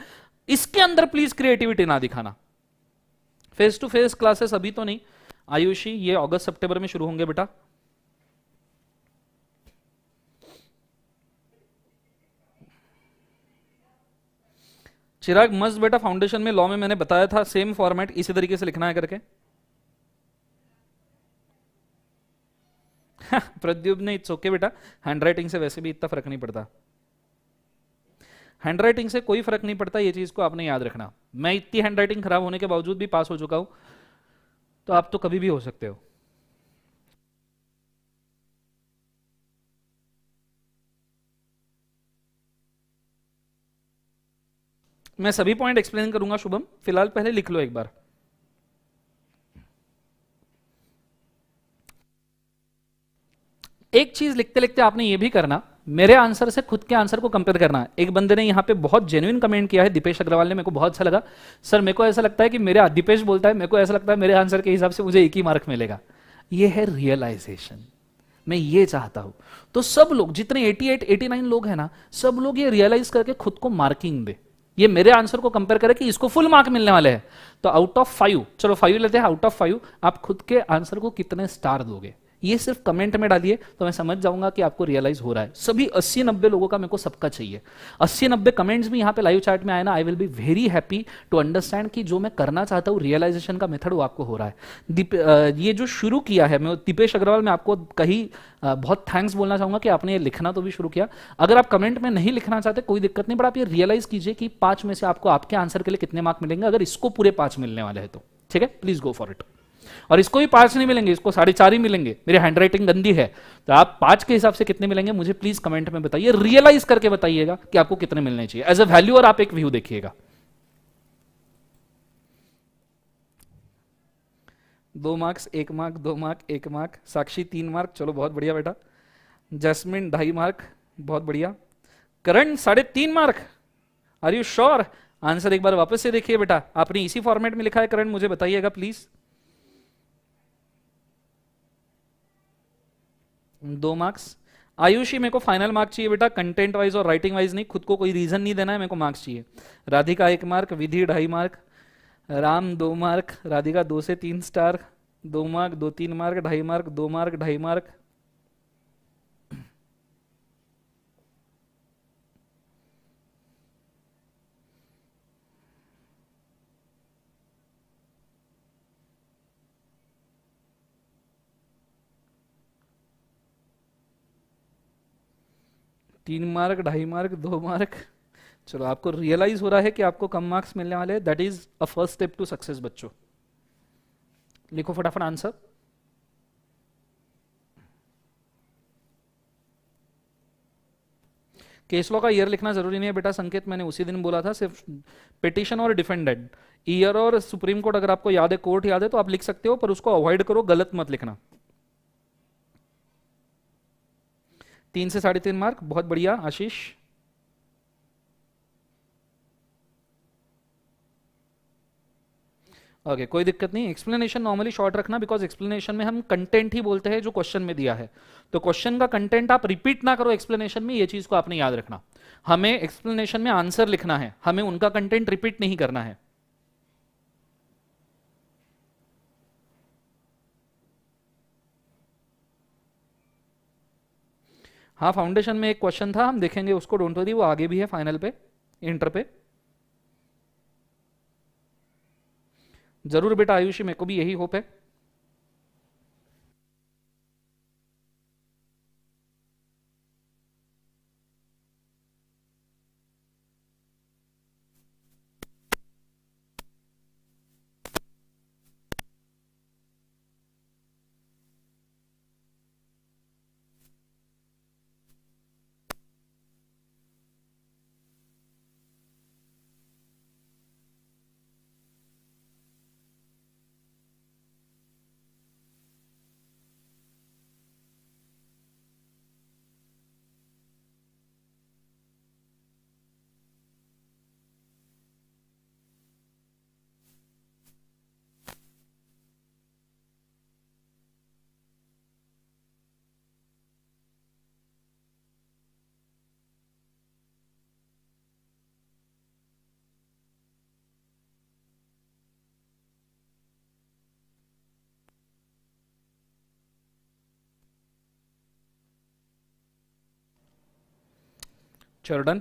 इसके अंदर प्लीज क्रिएटिविटी ना दिखाना फेस टू फेस क्लासेस अभी तो नहीं आयुषी ये अगस्त सितंबर में शुरू होंगे बेटा चिराग मस्त बेटा फाउंडेशन में लॉ में मैंने बताया था सेम फॉर्मेट इसी तरीके से लिखना है करके प्रद्युप ने इट्स ओके बेटा हैंडराइटिंग से वैसे भी इतना फर्क नहीं पड़ता हैंडराइटिंग से कोई फर्क नहीं पड़ता ये चीज को आपने याद रखना मैं इतनी हैंडराइटिंग खराब होने के बावजूद भी पास हो चुका हूं तो आप तो कभी भी हो सकते हो मैं सभी पॉइंट एक्सप्लेन करूंगा शुभम फिलहाल पहले लिख लो एक बार एक चीज लिखते लिखते आपने यह भी करना मेरे आंसर से खुद के आंसर को कंपेयर करना एक बंदे ने यहाँ पे बहुत जेन्यून कमेंट किया है दीपेश अग्रवाल ने मेरे को बहुत अच्छा लगा सर मेरे को ऐसा लगता है कि मेरे दीपेश बोलता है मेरे को ऐसा लगता है मेरे आंसर के हिसाब से मुझे एक ही मार्क मिलेगा ये है रियलाइजेशन मैं ये चाहता हूं तो सब लोग जितने 88, 89 लोग हैं ना सब लोग ये रियलाइज करके खुद को मार्किंग दे ये मेरे आंसर को कंपेयर करें कि इसको फुल मार्क मिलने वाले हैं तो आउट ऑफ फाइव चलो फाइव लेते हैं आउट ऑफ फाइव आप खुद के आंसर को कितने स्टार दोगे ये सिर्फ कमेंट में डालिए तो मैं समझ जाऊंगा कि आपको रियलाइज हो रहा है सभी अस्सी नब्बे लोगों का मेरे को सबका चाहिए अस्सी नब्बे कमेंट्स भी यहाँ पे लाइव चैट में आए ना I will be very happy to understand कि जो मैं करना चाहता हूँ रियलाइजेशन का मेथड वो आपको हो रहा है ये जो शुरू किया है मैं दीपेश अग्रवाल मैं आपको कहीं बहुत थैंक्स बोलना चाहूंगा कि आपने ये लिखना तो भी शुरू किया अगर आप कमेंट में नहीं लिखना चाहते कोई दिक्कत नहीं बट आप ये रियलाइज कीजिए कि पांच में से आपको आपके आंसर के लिए कितने मार्क मिलेंगे अगर इसको पूरे पांच मिलने वाले हैं तो ठीक है प्लीज गो फॉर इट और इसको भी पांच नहीं मिलेंगे इसको साढ़े चार ही मिलेंगे मेरी हैंडराइटिंग गंदी है तो आप पांच के हिसाब से कितने मिलेंगे मुझे प्लीज कमेंट में बताइए रियलाइज करके बताइएगा कि आपको कितने मिलने चाहिए एज अ वैल्यू और आप एक व्यू देखिएगा दो मार्क्स एक मार्क दो मार्क एक मार्क साक्षी तीन मार्क चलो बहुत बढ़िया बेटा जैसमिन ढाई मार्क बहुत बढ़िया करण साढ़े तीन mark are you sure answer एक बार वापस से देखिए बेटा आपने इसी फॉर्मेट में लिखा है करण मुझे बताइएगा प्लीज़ दो मार्क्स आयुषी मेरे को फाइनल मार्क्स चाहिए बेटा कंटेंट वाइज और राइटिंग वाइज नहीं खुद को कोई रीजन नहीं देना है मेरे को मार्क्स चाहिए राधिका एक मार्क विधि ढाई मार्क राम दो मार्क राधिका दो से तीन स्टार दो मार्क दो तीन मार्क ढाई मार्क दो मार्क ढाई मार्क तीन मार्क ढाई मार्क दो मार्क चलो आपको रियलाइज हो रहा है कि आपको कम मार्क्स मिलने वाले हैं that is a first step to success बच्चों लिखो फटाफट आंसर लॉ का ईयर लिखना जरूरी नहीं है बेटा संकेत मैंने उसी दिन बोला था सिर्फ पिटिशन और डिफेंडेड ईयर और सुप्रीम कोर्ट अगर आपको याद है कोर्ट याद है तो आप लिख सकते हो पर उसको अवॉइड करो गलत मत लिखना तीन से साढ़े तीन मार्क बहुत बढ़िया आशीष ओके okay, कोई दिक्कत नहीं एक्सप्लेनेशन नॉर्मली शॉर्ट रखना बिकॉज एक्सप्लेनेशन में हम कंटेंट ही बोलते हैं जो क्वेश्चन में दिया है तो क्वेश्चन का कंटेंट आप रिपीट ना करो एक्सप्लेनेशन में ये चीज को आपने याद रखना हमें एक्सप्लेनेशन में आंसर लिखना है हमें उनका कंटेंट रिपीट नहीं करना है हाँ फाउंडेशन में एक क्वेश्चन था हम देखेंगे उसको डोंट वरी वो आगे भी है फाइनल पे इंटर पे जरूर बेटा आयुषी मेरे को भी यही होप है चर्डन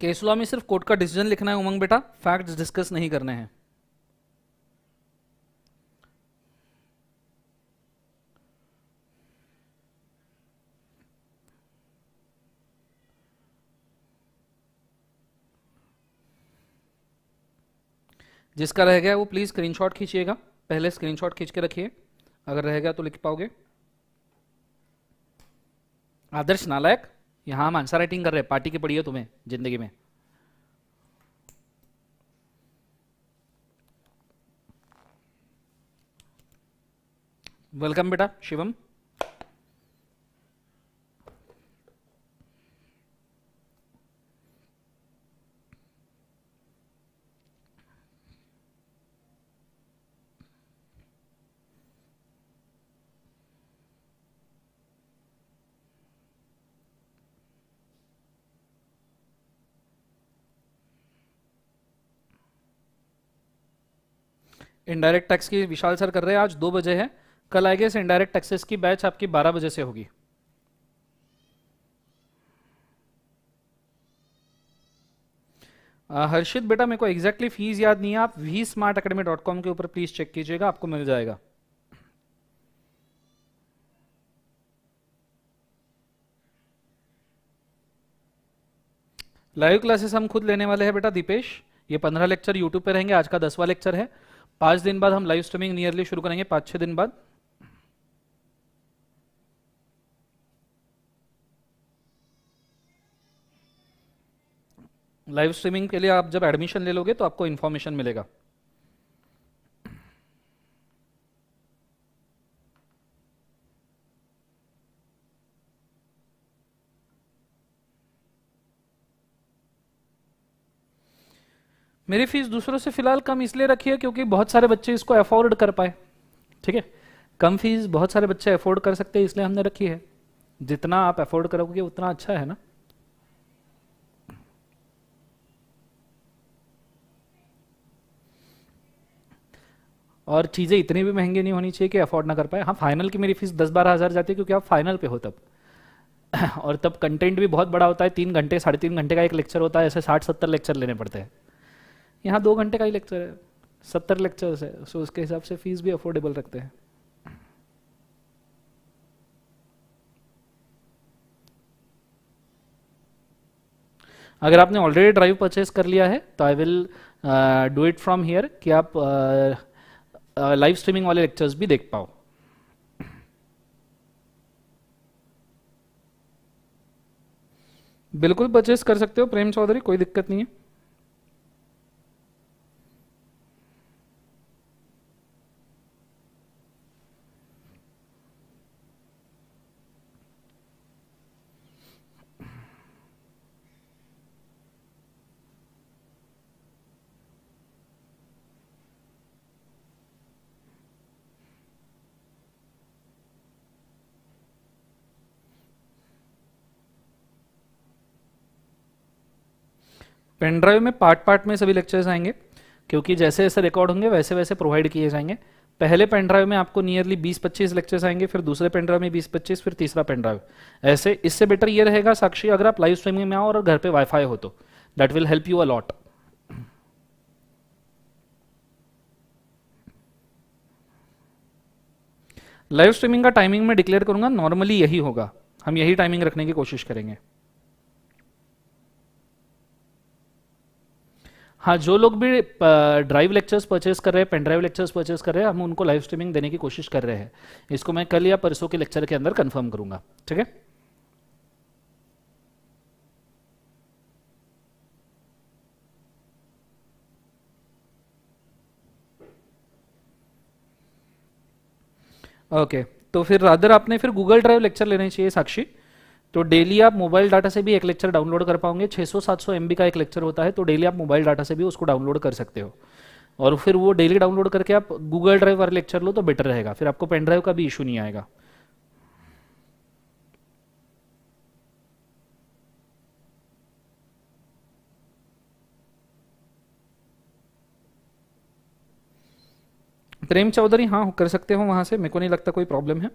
केस लॉ में सिर्फ कोर्ट का डिसीजन लिखना है उमंग बेटा फैक्ट्स डिस्कस नहीं करने हैं जिसका रह गया वो प्लीज़ स्क्रीनशॉट खींचिएगा पहले स्क्रीनशॉट खींच के रखिए अगर रह गया तो लिख पाओगे आदर्श नालायक यहां हम आंसर राइटिंग कर रहे हैं पार्टी की पड़ी हो तुम्हें जिंदगी में वेलकम बेटा शिवम इनडायरेक्ट टैक्स की विशाल सर कर रहे हैं आज दो बजे है कल आएगी इस इनडायरेक्ट टैक्सेस की बैच आपकी बारह बजे से होगी हर्षित बेटा मेरे को एग्जैक्टली exactly फीस याद नहीं है आप V smart academy dot com के ऊपर प्लीज चेक कीजिएगा आपको मिल जाएगा लाइव क्लासेस हम खुद लेने वाले हैं बेटा दीपेश ये पंद्रह लेक्चर यूट्यूब पे रहेंगे आज का दसवा लेक्चर है पांच दिन बाद हम लाइव स्ट्रीमिंग नियरली शुरू करेंगे पांच छह दिन बाद लाइव स्ट्रीमिंग के लिए आप जब एडमिशन ले लोगे तो आपको इन्फॉर्मेशन मिलेगा मेरी फीस दूसरों से फिलहाल कम इसलिए रखी है क्योंकि बहुत सारे बच्चे इसको अफोर्ड कर पाए ठीक है कम फीस बहुत सारे बच्चे अफोर्ड कर सकते हैं इसलिए हमने रखी है जितना आप अफोर्ड करोगे उतना अच्छा है ना और चीज़ें इतनी भी महंगी नहीं होनी चाहिए कि अफोर्ड ना कर पाए हाँ फाइनल की मेरी फीस दस बारह हज़ार जाती है क्योंकि आप फाइनल पे हो तब और तब कंटेंट भी बहुत बड़ा होता है तीन घंटे साढ़े तीन घंटे का एक लेक्चर होता है ऐसे साठ सत्तर लेक्चर लेने पड़ते हैं यहाँ दो घंटे का ही लेक्चर है सत्तर लेक्चर्स है सो उसके हिसाब से फीस भी अफोर्डेबल रखते हैं अगर आपने ऑलरेडी ड्राइव परचेस कर लिया है तो I will do it from here कि आप लाइव uh, स्ट्रीमिंग uh, वाले लेक्चर्स भी देख पाओ बिल्कुल परचेस कर सकते हो प्रेम चौधरी कोई दिक्कत नहीं है ड्राइव में पार्ट पार्ट में सभी लेक्चर्स आएंगे क्योंकि जैसे जैसे रिकॉर्ड होंगे वैसे वैसे प्रोवाइड किए जाएंगे पहले पेन ड्राइव में आपको नियरली 20-25 लेक्चर्स आएंगे फिर दूसरे पेन ड्राइव में 20-25 फिर तीसरा पेन ड्राइव ऐसे इससे बेटर ये रहेगा साक्षी अगर आप लाइव स्ट्रीमिंग में आओ और घर पे वाईफाई हो तो that will help you a lot live streaming का टाइमिंग में डिक्लेयर करूंगा नॉर्मली यही होगा हम यही टाइमिंग रखने की कोशिश करेंगे हाँ जो लोग भी ड्राइव लेक्चर्स परचेस कर रहे हैं पेन ड्राइव लेक्चर्स परचेस कर रहे हैं हम उनको लाइव स्ट्रीमिंग देने की कोशिश कर रहे हैं इसको मैं कल या परसों के लेक्चर के अंदर कंफर्म करूंगा ठीक है ओके तो फिर राधर आपने फिर गूगल ड्राइव लेक्चर लेने चाहिए साक्षी तो डेली आप मोबाइल डाटा से भी एक लेक्चर डाउनलोड कर पाओगे 600-700 एमबी का एक लेक्चर होता है तो डेली आप मोबाइल डाटा से भी उसको डाउनलोड कर सकते हो और फिर वो डेली डाउनलोड करके आप गूगल ड्राइव वाले लेक्चर लो तो बेटर रहेगा फिर आपको पेन ड्राइव का भी इशू नहीं आएगा प्रेम चौधरी हाँ कर सकते हो वहां से मेरे को नहीं लगता कोई प्रॉब्लम है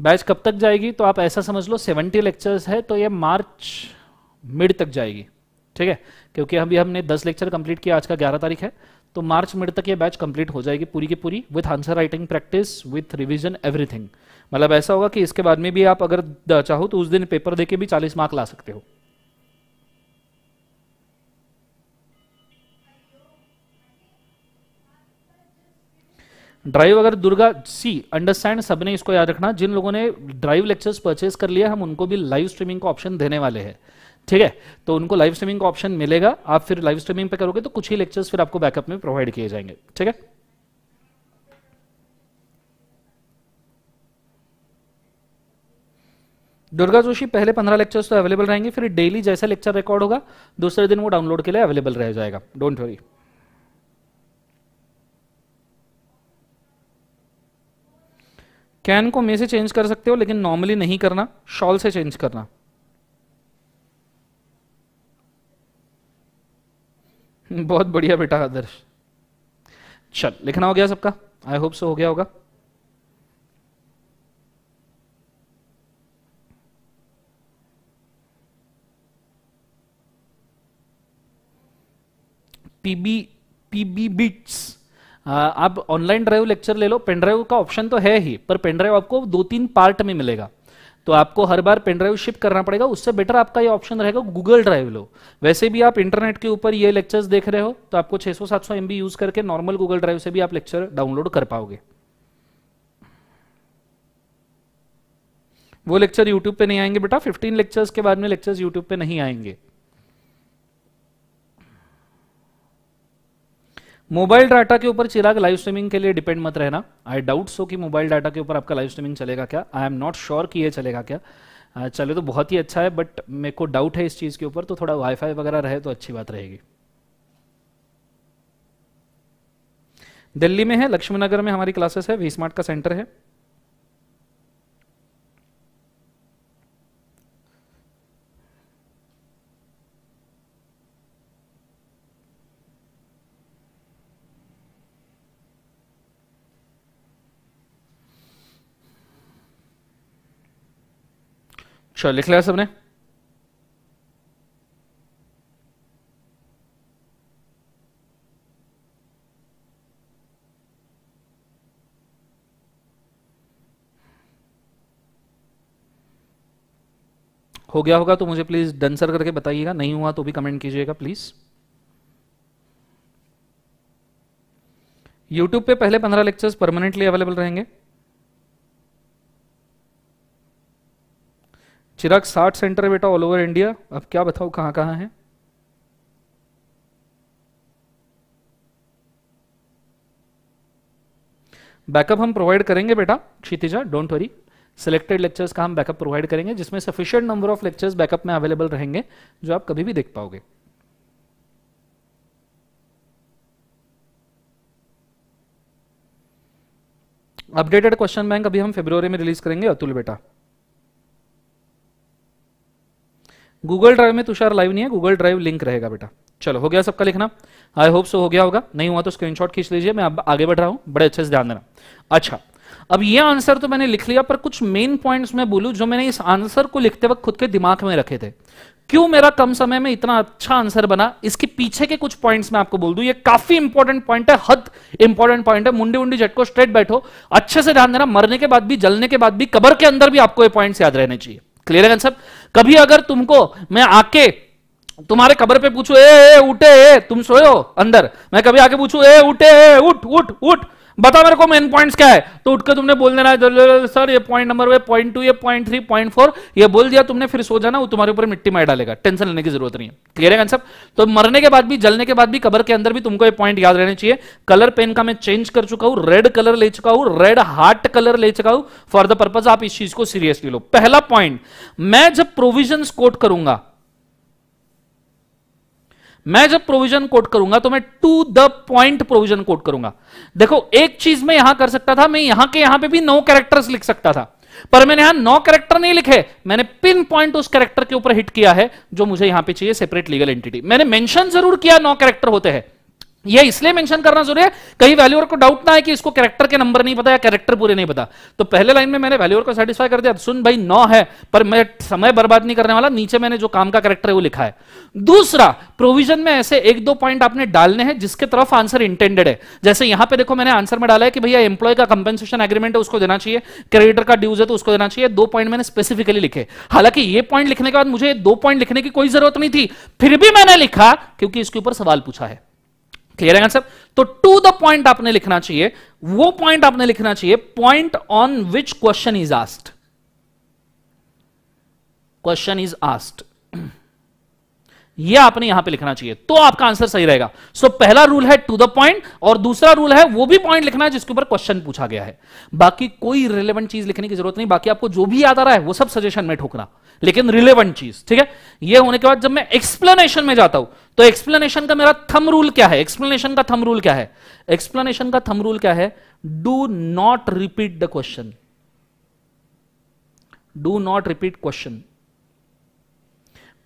बैच कब तक जाएगी तो आप ऐसा समझ लो 70 लेक्चर्स है तो ये मार्च मिड तक जाएगी ठीक है क्योंकि अभी हमने 10 लेक्चर कंप्लीट किया आज का 11 तारीख है तो मार्च मिड तक ये बैच कंप्लीट हो जाएगी पूरी की पूरी with answer writing practice with revision everything मतलब ऐसा होगा कि इसके बाद में भी आप अगर चाहो तो उस दिन पेपर देके भी 40 मार्क ला सकते हो ड्राइव अगर दुर्गा सी अंडरस्टैंड सबने इसको याद रखना जिन लोगों ने ड्राइव लेक्चर्स परचेज कर लिया हम उनको भी लाइव स्ट्रीमिंग का ऑप्शन देने वाले हैं ठीक है तो उनको लाइव स्ट्रीमिंग का ऑप्शन मिलेगा आप फिर लाइव स्ट्रीमिंग पे करोगे तो कुछ ही लेक्चर्स फिर आपको बैकअप में प्रोवाइड किए जाएंगे ठीक है दुर्गा जोशी पहले पंद्रह लेक्चर्स तो अवेलेबल रहेंगे फिर डेली जैसा लेक्चर रिकॉर्ड होगा दूसरे दिन वो डाउनलोड के लिए अवेलेबल रह जाएगा डोंट वरी कैन को मे से चेंज कर सकते हो लेकिन नॉर्मली नहीं करना शॉल से चेंज करना बहुत बढ़िया बेटा आदर्श चल लिखना हो गया सबका आई होप सो हो गया होगा पीबी पीबी बिट्स हाँ, आप ऑनलाइन ड्राइव लेक्चर ले लो पेनड्राइव का ऑप्शन तो है ही पर पेनड्राइव आपको दो तीन पार्ट में मिलेगा तो आपको हर बार पेनड्राइव शिप करना पड़ेगा उससे बेटर आपका ये ऑप्शन रहेगा गूगल ड्राइव लो वैसे भी आप इंटरनेट के ऊपर ये लेक्चर्स देख रहे हो तो आपको 600-700 सौ यूज करके नॉर्मल गूगल ड्राइव से भी आप लेक्चर डाउनलोड कर पाओगे वो लेक्चर यूट्यूब पे नहीं आएंगे बेटा 15 लेक्चर्स के बाद में लेक्चर्स यूट्यूब पे नहीं आएंगे मोबाइल डाटा के ऊपर चिराग लाइव स्ट्रीमिंग के लिए डिपेंड मत रहना आई डाउट सो कि मोबाइल डाटा के ऊपर आपका लाइव स्ट्रीमिंग चलेगा क्या आई एम नॉट श्योर कि ये चलेगा क्या चले तो बहुत ही अच्छा है बट मेरे को डाउट है इस चीज़ के ऊपर तो थोड़ा वाईफाई वगैरह रहे तो अच्छी बात रहेगी दिल्ली में है लक्ष्मीनगर में हमारी क्लासेस है वी स्मार्ट का सेंटर है चलो अच्छा, लिख लिया सबने हो गया होगा तो मुझे प्लीज़ डंसर करके बताइएगा नहीं हुआ तो भी कमेंट कीजिएगा प्लीज़ यूट्यूब पे पहले पंद्रह लेक्चर्स परमानेंटली अवेलेबल रहेंगे चिराग साठ सेंटर बेटा ऑल ओवर इंडिया अब क्या बताओ कहां कहां है बैकअप हम प्रोवाइड करेंगे बेटा Kshitija don't worry selected lectures का हम बैकअप प्रोवाइड करेंगे जिसमें sufficient number of lectures backup में अवेलेबल रहेंगे जो आप कभी भी देख पाओगे अपडेटेड क्वेश्चन बैंक अभी हम फेब्रुवरी में रिलीज करेंगे अतुल बेटा गूगल ड्राइव में तुषार लाइव नहीं है गूगल ड्राइव लिंक रहेगा बेटा चलो हो गया सबका लिखना आई होप सो हो गया होगा नहीं हुआ तो स्क्रीनशॉट खींच लीजिए मैं अब आगे बढ़ रहा हूं बड़े अच्छे से ध्यान देना अच्छा अब ये आंसर तो मैंने लिख लिया पर कुछ मेन पॉइंट्स मैं बोलूं जो मैंने इस आंसर को लिखते वक्त खुद के दिमाग में रखे थे क्यों मेरा कम समय में इतना अच्छा आंसर बना इसके पीछे के कुछ पॉइंट्स मैं आपको बोल दूं ये काफी इंपॉर्टेंट पॉइंट है हद इंपॉर्टेंट पॉइंट है मुंडी उंडी झटको स्ट्रेट बैठो अच्छे से ध्यान देना मरने के बाद भी जलने के बाद भी कबर के अंदर भी आपको ये पॉइंट याद रहने चाहिए क्लियर है कंसेप्ट कभी अगर तुमको मैं आके तुम्हारे खबर पे पूछू ए, ए उठे ए, तुम सोयो अंदर मैं कभी आके पूछू ए उठे ए, उठ उठ उठ बता मेरे को मेन पॉइंट्स क्या है तो उठकर तुमने बोल देना सर ये पॉइंट नंबर पॉइंट टू ये पॉइंट थ्री पॉइंट फोर ये बोल दिया तुमने फिर सो जाना वो तुम्हारे ऊपर मिट्टी मार डालेगा टेंशन लेने की जरूरत नहीं है क्लियर है कंसेप्ट तो मरने के बाद भी जलने के बाद भी कबर के अंदर भी तुमको ये पॉइंट याद रहने चाहिए कलर पेन का मैं चेंज कर चुका हूं रेड कलर ले चुका हूं रेड हार्ट कलर ले चुका हूं फॉर द पर्पज आप इस चीज को सीरियसली लो पहला पॉइंट मैं जब प्रोविजन कोट करूंगा मैं जब प्रोविजन कोट करूंगा तो मैं to the point provision quote करूंगा देखो एक चीज मैं यहां कर सकता था मैं यहां के यहां पे भी नौ कैरेक्टर्स लिख सकता था पर मैंने यहां नौ कैरेक्टर नहीं लिखे मैंने पिन पॉइंट उस कैरेक्टर के ऊपर हिट किया है जो मुझे यहां पे चाहिए सेपरेट लीगल एंटिटी मैंने मेंशन जरूर किया नौ कैरेक्टर होते हैं ये इसलिए मेंशन करना जरूरी है कहीं वैल्यूअर को डाउट ना है कि इसको कैरेक्टर के नंबर नहीं पता या कैरेक्टर पूरे नहीं पता तो पहले लाइन में मैंने वैल्यूअर को सेटिस्फाई कर दिया तो सुन भाई नौ है पर मैं समय बर्बाद नहीं करने वाला नीचे मैंने जो काम का कैरेक्टर है वो लिखा है दूसरा प्रोविजन में ऐसे एक दो पॉइंट आपने डालने हैं जिसके तरफ आंसर इंटेंडेड है जैसे यहां पर देखो मैंने आंसर में डाला है कि भैया एम्प्लॉय का कंपेंसेशन एग्रीमेंट है उसको देना चाहिए क्रेडिटर का ड्यूज है तो उसको देना चाहिए दो पॉइंट मैंने स्पेसिफिकली लिखे हालांकि ये पॉइंट लिखने के बाद मुझे दो पॉइंट लिखने की कोई जरूरत नहीं थी फिर भी मैंने लिखा क्योंकि इसके ऊपर सवाल पूछा है क्लियर है सर तो टू द पॉइंट आपने लिखना चाहिए वो पॉइंट आपने लिखना चाहिए point on which question is asked question is asked ये आपने यहां पे लिखना चाहिए तो आपका आंसर सही रहेगा सो so, पहला रूल है टू द पॉइंट और दूसरा रूल है वो भी पॉइंट लिखना है जिसके ऊपर क्वेश्चन पूछा गया है बाकी कोई रिलेवेंट चीज लिखने की जरूरत नहीं बाकी आपको जो भी याद आ रहा है वो सब सजेशन में ठोकना लेकिन रिलेवेंट चीज ठीक है ये होने के बाद जब मैं एक्सप्लेनेशन में जाता हूं तो एक्सप्लेनेशन का मेरा थम रूल क्या है एक्सप्लेनेशन का थम रूल क्या है एक्सप्लेनेशन का थम रूल क्या है do not repeat the question do not repeat question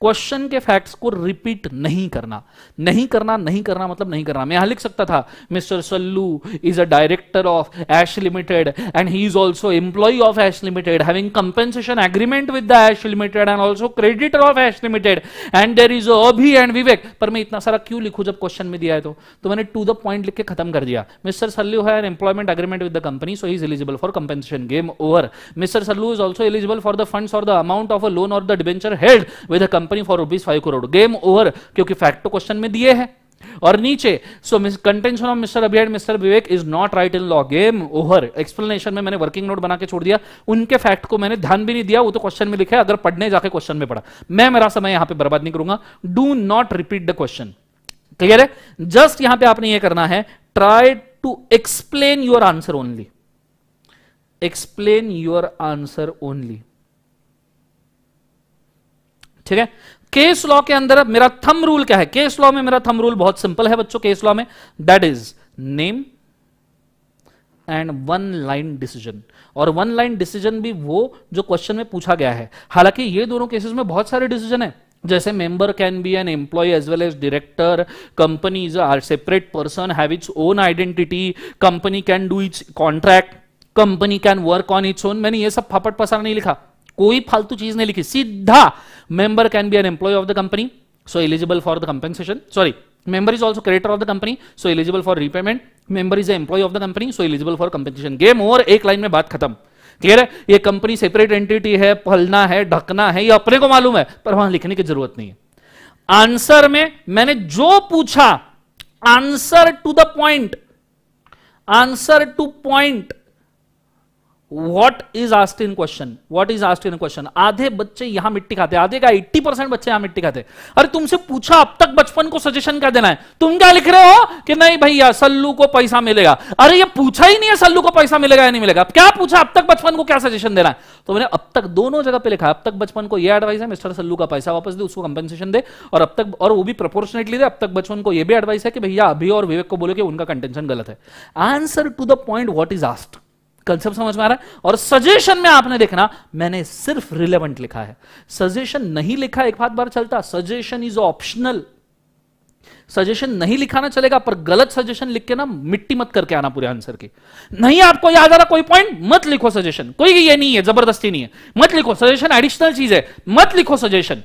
question के फैक्ट्स को रिपीट नहीं करना नहीं करना नहीं करना मतलब नहीं करना मैं यहां लिख सकता था mister Sallu is a director of ash limited and he is also employ of ash limited having compensation agreement with the Ash limited and also creditor of ash limited and there is Abhi and Vivek पर मैं इतना सारा क्यों लिखू जब question में दिया है तो, तो मैंने टू द पॉइंट लिख के खत्म कर दिया मिस्टर सल्लू है employment agreement with the company so is eligible for compensation game over mister Sallu is also eligible for the fund और the amount of a loan और the debenture held with company for rupees five crore game over क्योंकि fact तो question में दिए हैं और नीचे so contention of mister Abhiyan mister Vivek is not right in law game over explanation में मैंने वर्किंग नोट बना के छोड़ दिया उनके फैक्ट को मैंने ध्यान भी नहीं दिया वो तो क्वेश्चन में लिखे अगर पढ़ने जाके क्वेश्चन में पढ़ा मैं मेरा समय यहां पे बर्बाद नहीं करूंगा do not repeat the question clear है जस्ट यहां पर आपने यह करना है try to explain your answer only explain your answer only ठीक है केस लॉ के अंदर मेरा थम रूल क्या है केस लॉ में मेरा थम रूल बहुत सिंपल है बच्चों केस लॉ में that is name and one line decision और वन लाइन डिसीजन भी वो जो क्वेश्चन में पूछा गया है हालांकि ये दोनों केसेस में बहुत सारे डिसीजन है जैसे member can be an employ as well as director company is are separate person have its own identity company can do its contract company can work on its own मैंने ये सब फापट पसार नहीं लिखा कोई फालतू चीज नहीं लिखी सीधा member can be an employ of the company so eligible for the compensation sorry member is also creator of the company so eligible for repayment member is employ of the company so eligible for compensation game game एक line में बात खत्म clear है ये company separate entity है फलना है ढकना है ये अपने को मालूम है पर वहां लिखने की जरूरत नहीं है आंसर में मैंने जो पूछा answer to the point answer to point what is asked in question what is asked in question आधे बच्चे यहां मिट्टी खाते आधे का 80 परसेंट बच्चे यहां मिट्टी खाते अरे तुमसे पूछा अब तक बचपन को सजेशन क्या देना है तुम क्या लिख रहे हो कि नहीं भैया सल्लू को पैसा मिलेगा अरे ये पूछा ही नहीं है सल्लू को पैसा मिलेगा या नहीं मिलेगा क्या पूछा अब तक बचपन को क्या सजेशन देना है तो मैंने अब तक दोनों जगह पे लिखा अब तक बचपन को यह एडवाइस है मिस्टर सल्लू का पैसा वापस दे उसको कंपेंसेशन दे और अब तक और वो भी प्रोपोर्शनेटली दे अब तक बचपन को यह भी एडवाइस है कि भैया अभी और विवेक को बोले कि उनका कंटेंशन गलत है answer to the point what is asked concept समझ में आ रहा है और सजेशन में आपने देखना मैंने सिर्फ रिलेवेंट लिखा है सजेशन नहीं लिखा एक बात बार चलता सजेशन इज ऑप्शनल सजेशन नहीं लिखाना चलेगा पर गलत सजेशन लिख के ना मिट्टी मत करके आना पूरे आंसर की नहीं आपको याद आ रहा कोई पॉइंट मत लिखो सजेशन कोई ये नहीं है जबरदस्ती नहीं है मत लिखो सजेशन एडिशनल चीज है मत लिखो सजेशन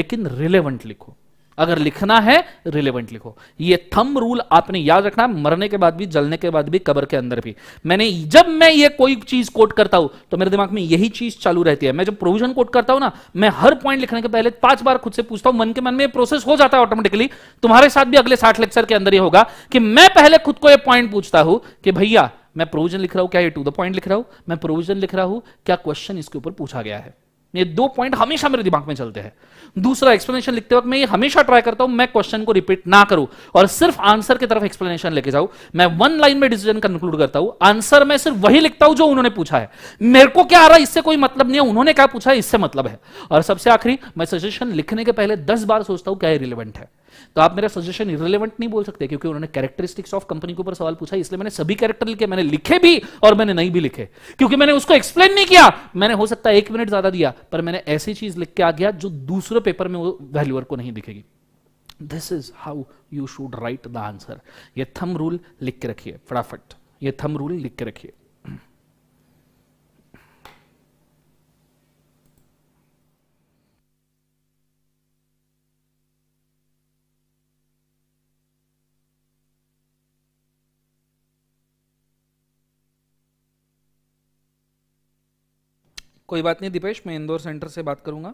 लेकिन रिलेवेंट लिखो अगर लिखना है रिलेवेंट लिखो ये थम रूल आपने याद रखना मरने के बाद भी जलने के बाद भी कबर के अंदर भी मैंने जब मैं ये कोई चीज कोट करता हूं तो मेरे दिमाग में यही चीज चालू रहती है मैं जब प्रोविजन कोट करता हूं ना मैं हर पॉइंट लिखने के पहले पांच बार खुद से पूछता हूं मन के मन में प्रोसेस हो जाता है ऑटोमेटिकली तुम्हारे साथ भी अगले साठ लेक्चर के अंदर ही होगा कि मैं पहले खुद को यह पॉइंट पूछता हूं कि भैया मैं प्रोविजन लिख रहा हूं क्या ये टू द पॉइंट लिख रहा हूं मैं प्रोविजन लिख रहा हूं क्या क्वेश्चन इसके ऊपर पूछा गया है ये दो पॉइंट हमेशा मेरे दिमाग में चलते हैं दूसरा एक्सप्लेनेशन लिखते वक्त मैं ये हमेशा ट्राई करता हूं मैं क्वेश्चन को रिपीट ना करूं और सिर्फ आंसर की तरफ एक्सप्लेनेशन लेके जाऊं मैं वन लाइन में डिसीजन कंक्लूड करता हूं आंसर मैं सिर्फ वही लिखता हूं जो उन्होंने पूछा है मेरे को क्या आ रहा है इससे कोई मतलब नहीं है उन्होंने क्या पूछा है इससे मतलब है और सबसे आखिरी मैं सजेशन लिखने के पहले दस बार सोचता हूं क्या रिलेवेंट है तो आप मेरा सजेशन इरेलीवेंट नहीं बोल सकते क्योंकि उन्होंने कैरेक्टरिस्टिक्स ऑफ कंपनी के ऊपर सवाल पूछा इसलिए मैंने सभी कैरेक्टर लिखे मैंने लिखे भी और मैंने नहीं भी लिखे क्योंकि मैंने उसको एक्सप्लेन नहीं किया मैंने हो सकता है एक मिनट ज्यादा दिया पर मैंने ऐसी चीज लिख के आ गया जो दूसरे पेपर में वैल्यूअर को नहीं दिखेगी this is how you should write the answer ये थम रूल लिख के रखिए फटाफट ये थम रूल लिख के रखिए कोई बात नहीं दीपेश मैं इंदौर सेंटर से बात करूँगा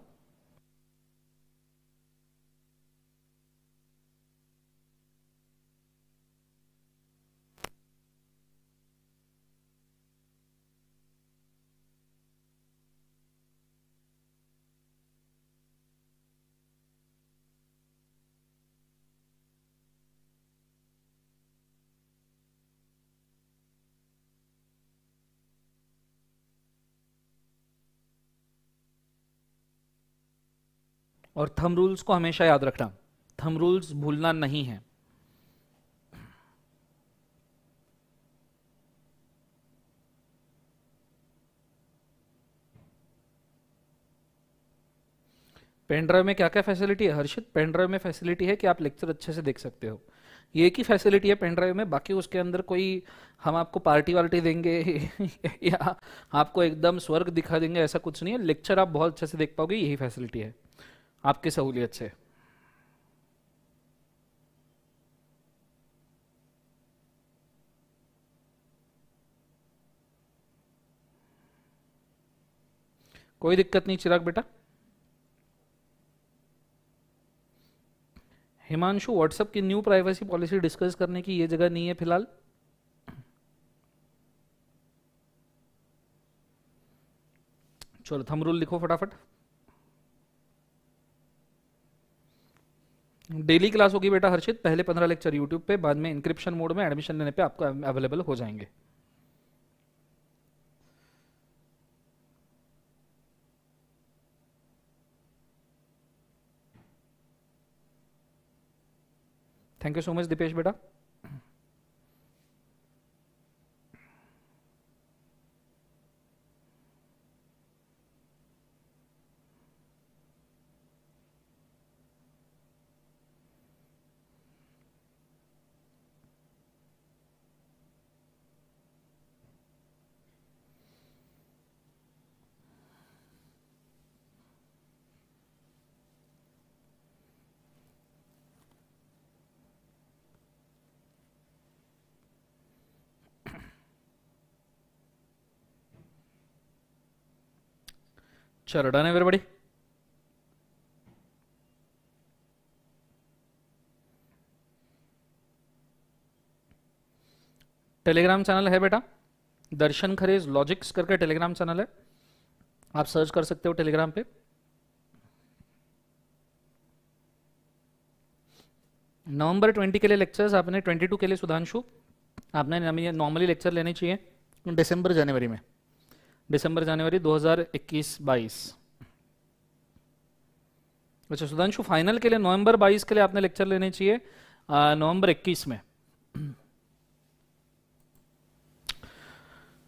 और थम रूल्स को हमेशा याद रखना थम रूल्स भूलना नहीं है पेनड्राइव में क्या क्या फैसिलिटी है हर्षित पेनड्राइव में फैसिलिटी है कि आप लेक्चर अच्छे से देख सकते हो ये की फैसिलिटी है पेनड्राइव में बाकी उसके अंदर कोई हम आपको पार्टी वार्टी देंगे या आपको एकदम स्वर्ग दिखा देंगे ऐसा कुछ नहीं है लेक्चर आप बहुत अच्छे से देख पाओगे यही फैसिलिटी है आपकी सहूलियत से कोई दिक्कत नहीं चिराग बेटा हिमांशु व्हाट्सएप की न्यू प्राइवेसी पॉलिसी डिस्कस करने की ये जगह नहीं है फिलहाल चलो थमरूल लिखो फटाफट डेली क्लास होगी बेटा हर्षित पहले पंद्रह लेक्चर यूट्यूब पे बाद में इंक्रिप्शन मोड में एडमिशन लेने पे आपको अवेलेबल हो जाएंगे thank you so much Deepesh बेटा done done everybody? Telegram channel है बेटा दर्शन खरेज लॉजिक्स करके टेलीग्राम चैनल है आप सर्च कर सकते हो टेलीग्राम पे नवंबर 20 के लिए लेक्चर्स आपने 22 के लिए सुधांशु आपने नॉर्मली लेक्चर लेने चाहिए दिसंबर जनवरी में दिसंबर जनवरी 2021-22 अच्छा सुधांशु फाइनल के लिए नवंबर 22 के लिए आपने लेक्चर लेने चाहिए नवंबर 21 में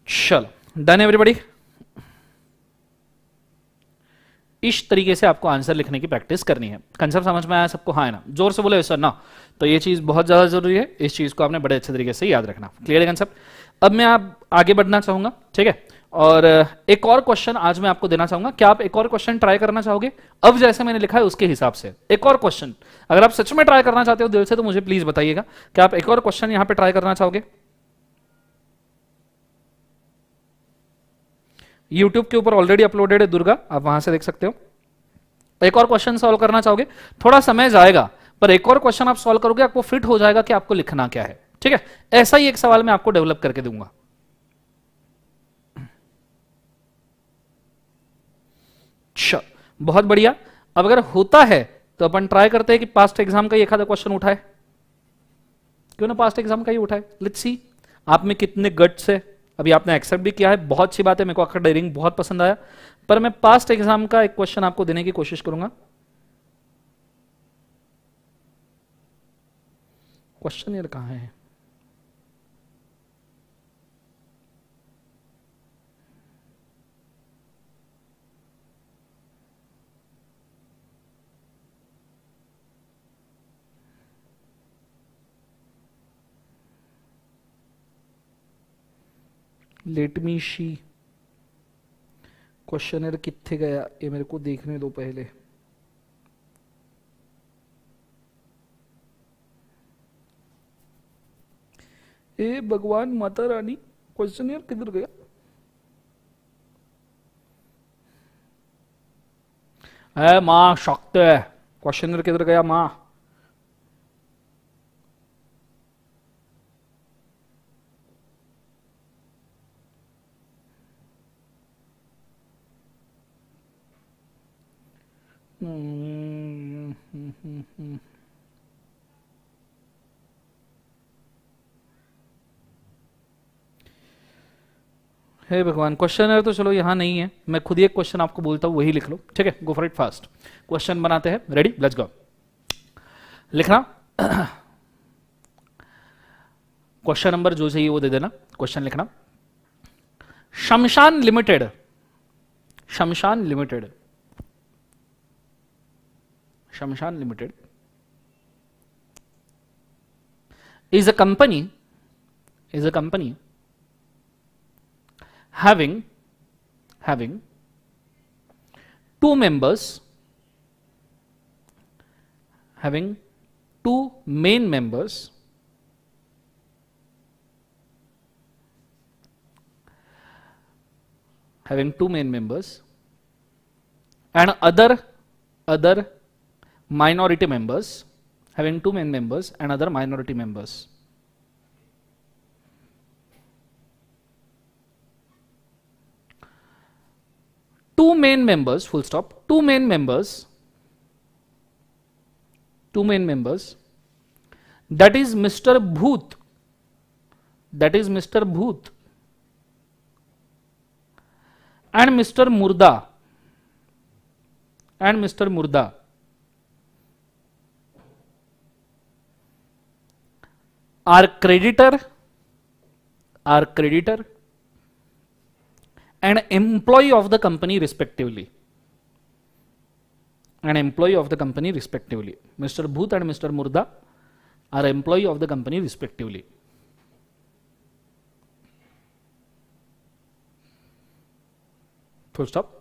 चलो डन एवरीबडी इस तरीके से आपको आंसर लिखने की प्रैक्टिस करनी है कंसेप्ट समझ में आया सबको हाँ है ना जोर से बोले सर ना तो ये चीज बहुत ज्यादा जरूरी है इस चीज को आपने बड़े अच्छे तरीके से याद रखना क्लियर है कंसेप्ट अब मैं आप आगे बढ़ना चाहूंगा ठीक है और एक और क्वेश्चन आज मैं आपको देना चाहूंगा क्या आप एक और क्वेश्चन ट्राई करना चाहोगे अब जैसे मैंने लिखा है उसके हिसाब से एक और क्वेश्चन अगर आप सच में ट्राई करना चाहते हो दिल से तो मुझे प्लीज बताइएगा क्या आप एक और क्वेश्चन यहां पे ट्राई करना चाहोगे यूट्यूब के ऊपर ऑलरेडी अपलोडेड है दुर्गा आप वहां से देख सकते हो एक और क्वेश्चन सोल्व करना चाहोगे थोड़ा समय जाएगा पर एक और क्वेश्चन आप सोल्व करोगे आपको फिट हो जाएगा कि आपको लिखना क्या है ठीक है ऐसा ही एक सवाल मैं आपको डेवलप करके दूंगा छ बहुत बढ़िया अब अगर होता है तो अपन ट्राई करते हैं कि पास्ट एग्जाम का एक आधा क्वेश्चन उठाए क्यों ना पास्ट एग्जाम का ही उठाए लेट्स सी आप में कितने गट्स है अभी आपने एक्सेप्ट भी किया है बहुत अच्छी बात है मेरे को आखिर डेयरिंग बहुत पसंद आया पर मैं पास्ट एग्जाम का एक क्वेश्चन आपको देने की कोशिश करूंगा क्वेश्चन यार कहा है लेट मी शी क्वेश्चनर कितने गया ये मेरे को देखने दो पहले ए भगवान माता रानी क्वेश्चन किधर गया है माँ शक्त है क्वेश्चन किधर गया माँ हे भगवान क्वेश्चन है तो चलो यहां नहीं है मैं खुद ही एक क्वेश्चन आपको बोलता हूं वही लिख लो ठीक है go for it fast question बनाते हैं रेडी लेट्स गो लिखना क्वेश्चन नंबर जो चाहिए वो दे देना क्वेश्चन लिखना Shamshan limited Shamshan limited Shamshan Limited is a company is a company having having two members having two main members having two main members and other other minority members having two main members and other minority members. Two main members, full stop, two main members, two main members, that is Mr. Bhoot, that is Mr. Bhoot and Mr. Murda and Mr. Murda. our creditor our creditor and employee of the company respectively an employee of the company respectively mr bhut and mr murda are employee of the company respectively First up,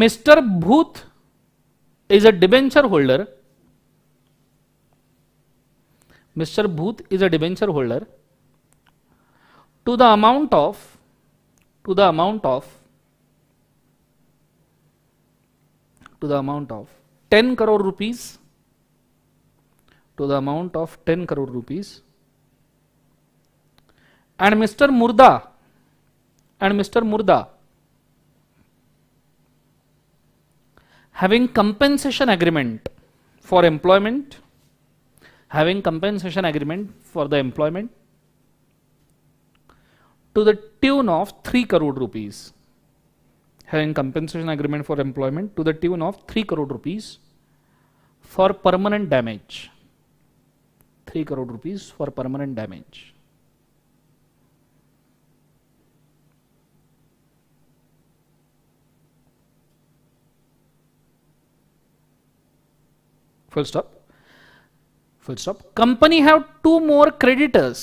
mr bhut is a debenture holder Mr. Booth is a debenture holder to the amount of to the amount of to the amount of 10 crore rupees to the amount of 10 crore rupees and Mr. Murda and Mr. Murda having compensation agreement for employment having compensation agreement for the employment to the tune of 3 crore rupees having compensation agreement for employment to the tune of 3 crore rupees for permanent damage 3 crore rupees for permanent damage full stop full stop company have two more creditors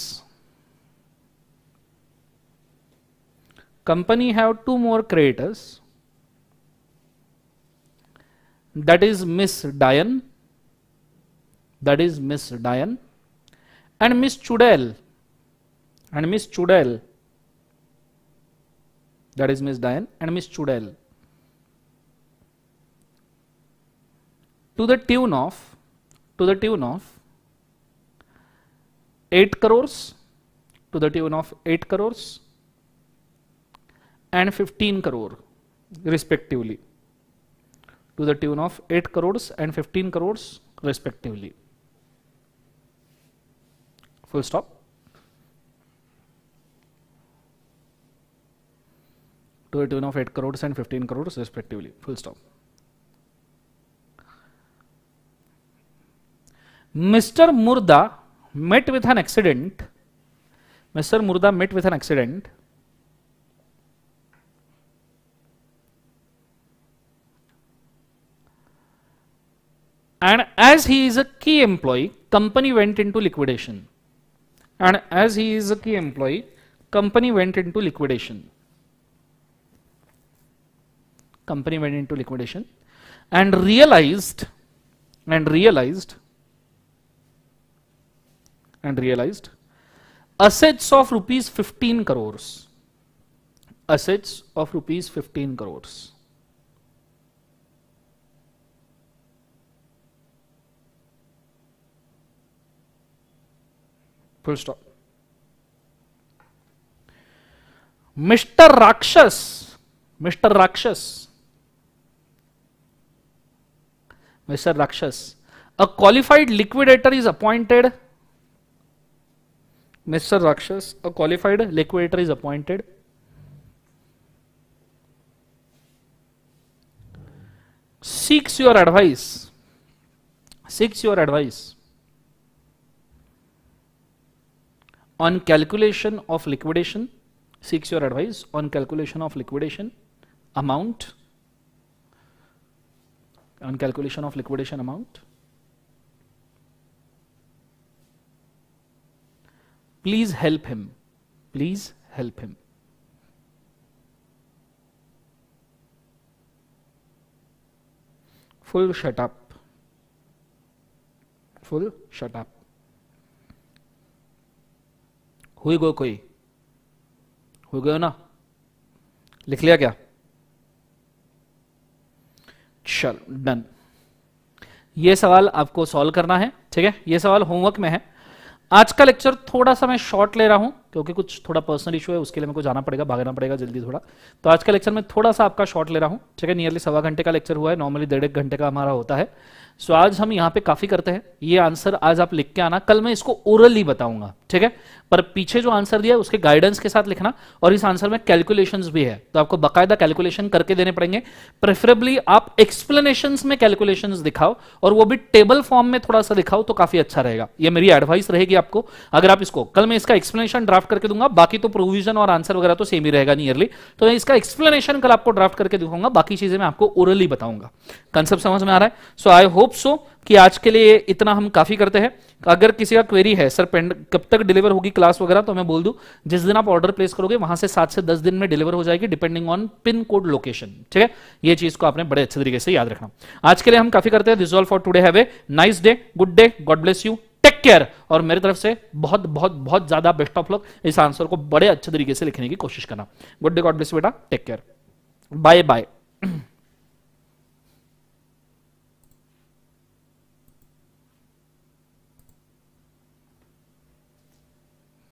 company have two more creditors that is miss diane that is miss diane and miss chudel and miss chudel that is miss diane and miss chudel to the tune of to the tune of 8 crores to the tune of 8 crores and 15 crore respectively to the tune of 8 crores and 15 crores respectively. Full stop. To the tune of 8 crores and 15 crores respectively. Full stop. Mr. Murda met with an accident. Mr. Murda met with an accident. And as he is a key employee, company went into liquidation. And as he is a key employee, company went into liquidation. Company went into liquidation and realized and realized and realized assets of rupees 15 crores assets of rupees 15 crores full stop mr rakshas mr rakshas mr rakshas a qualified liquidator is appointed Mr. Rakshas, a qualified liquidator is appointed. Seeks your advice. Seeks your advice on calculation of liquidation. Seeks your advice on calculation of liquidation amount. On calculation of liquidation amount. Please help him please help him full shut up full shut up हुई go कोई हो गए ना लिख लिया क्या चल done ये सवाल आपको सॉल्व करना है ठीक है ये सवाल होमवर्क में है आज का लेक्चर थोड़ा सा मैं शॉर्ट ले रहा हूं क्योंकि कुछ थोड़ा पर्सनल इशू है उसके लिए मेरे को जाना पड़ेगा भागना पड़ेगा जल्दी थोड़ा तो आज का लेक्चर में थोड़ा सा आपका शॉर्ट ले रहा हूँ ठीक है नियरली सवा घंटे का लेक्चर हुआ है नॉर्मली डेढ़ एक घंटे का हमारा होता है सो so, आज हम यहाँ पे काफी करते हैं ये आंसर आज आप लिख के आना कल मैं इसको ओरली बताऊंगा ठीक है पर पीछे जो आंसर दिया है उसके गाइडेंस के साथ लिखना और इस आंसर में कैलकुलेशन भी है तो आपको बकायदा कैलकुलेशन करके देने पड़ेंगे प्रेफरेबली आप एक्सप्लेनेशन में कैलकुलेशन दिखाओ और वो भी टेबल फॉर्म में थोड़ा सा दिखाओ तो काफी अच्छा रहेगा ये मेरी एडवाइस रहेगी आपको अगर आप इसको कल मैं इसका एक्सप्लेनेशन ड्राफ्ट ड्राफ्ट करके दूंगा बाकी तो प्रोविजन और आंसर वगैरह तो सेम ही रहेगा नियरली तो मैं इसका एक्सप्लेनेशन कल आपको ड्राफ्ट करके दिखाऊंगा बाकी चीजें मैं आपको ओरली बताऊंगा कंसेप्ट समझ में आ रहा है सो आई होप सो कि आज के लिए इतना हम काफी करते हैं अगर किसी का क्वेरी है सर पेंड कब तक डिलीवर होगी क्लास वगैरह तो मैं बोल दूं जिस दिन आप ऑर्डर प्लेस करोगे वहां से सात से दस दिन में डिलीवर हो जाएगी depending on pin code location ठीक है ये चीज को आपने बड़े अच्छे तरीके से याद रखना आज के लिए हम काफी करते हैं this for today have a nice day good day god bless you care और मेरी तरफ से बहुत बहुत बहुत ज्यादा बेस्ट ऑफ लक इस आंसर को बड़े अच्छे तरीके से लिखने की कोशिश करना गुड डे गॉड ब्लेस बेटा टेक केयर बाय बाय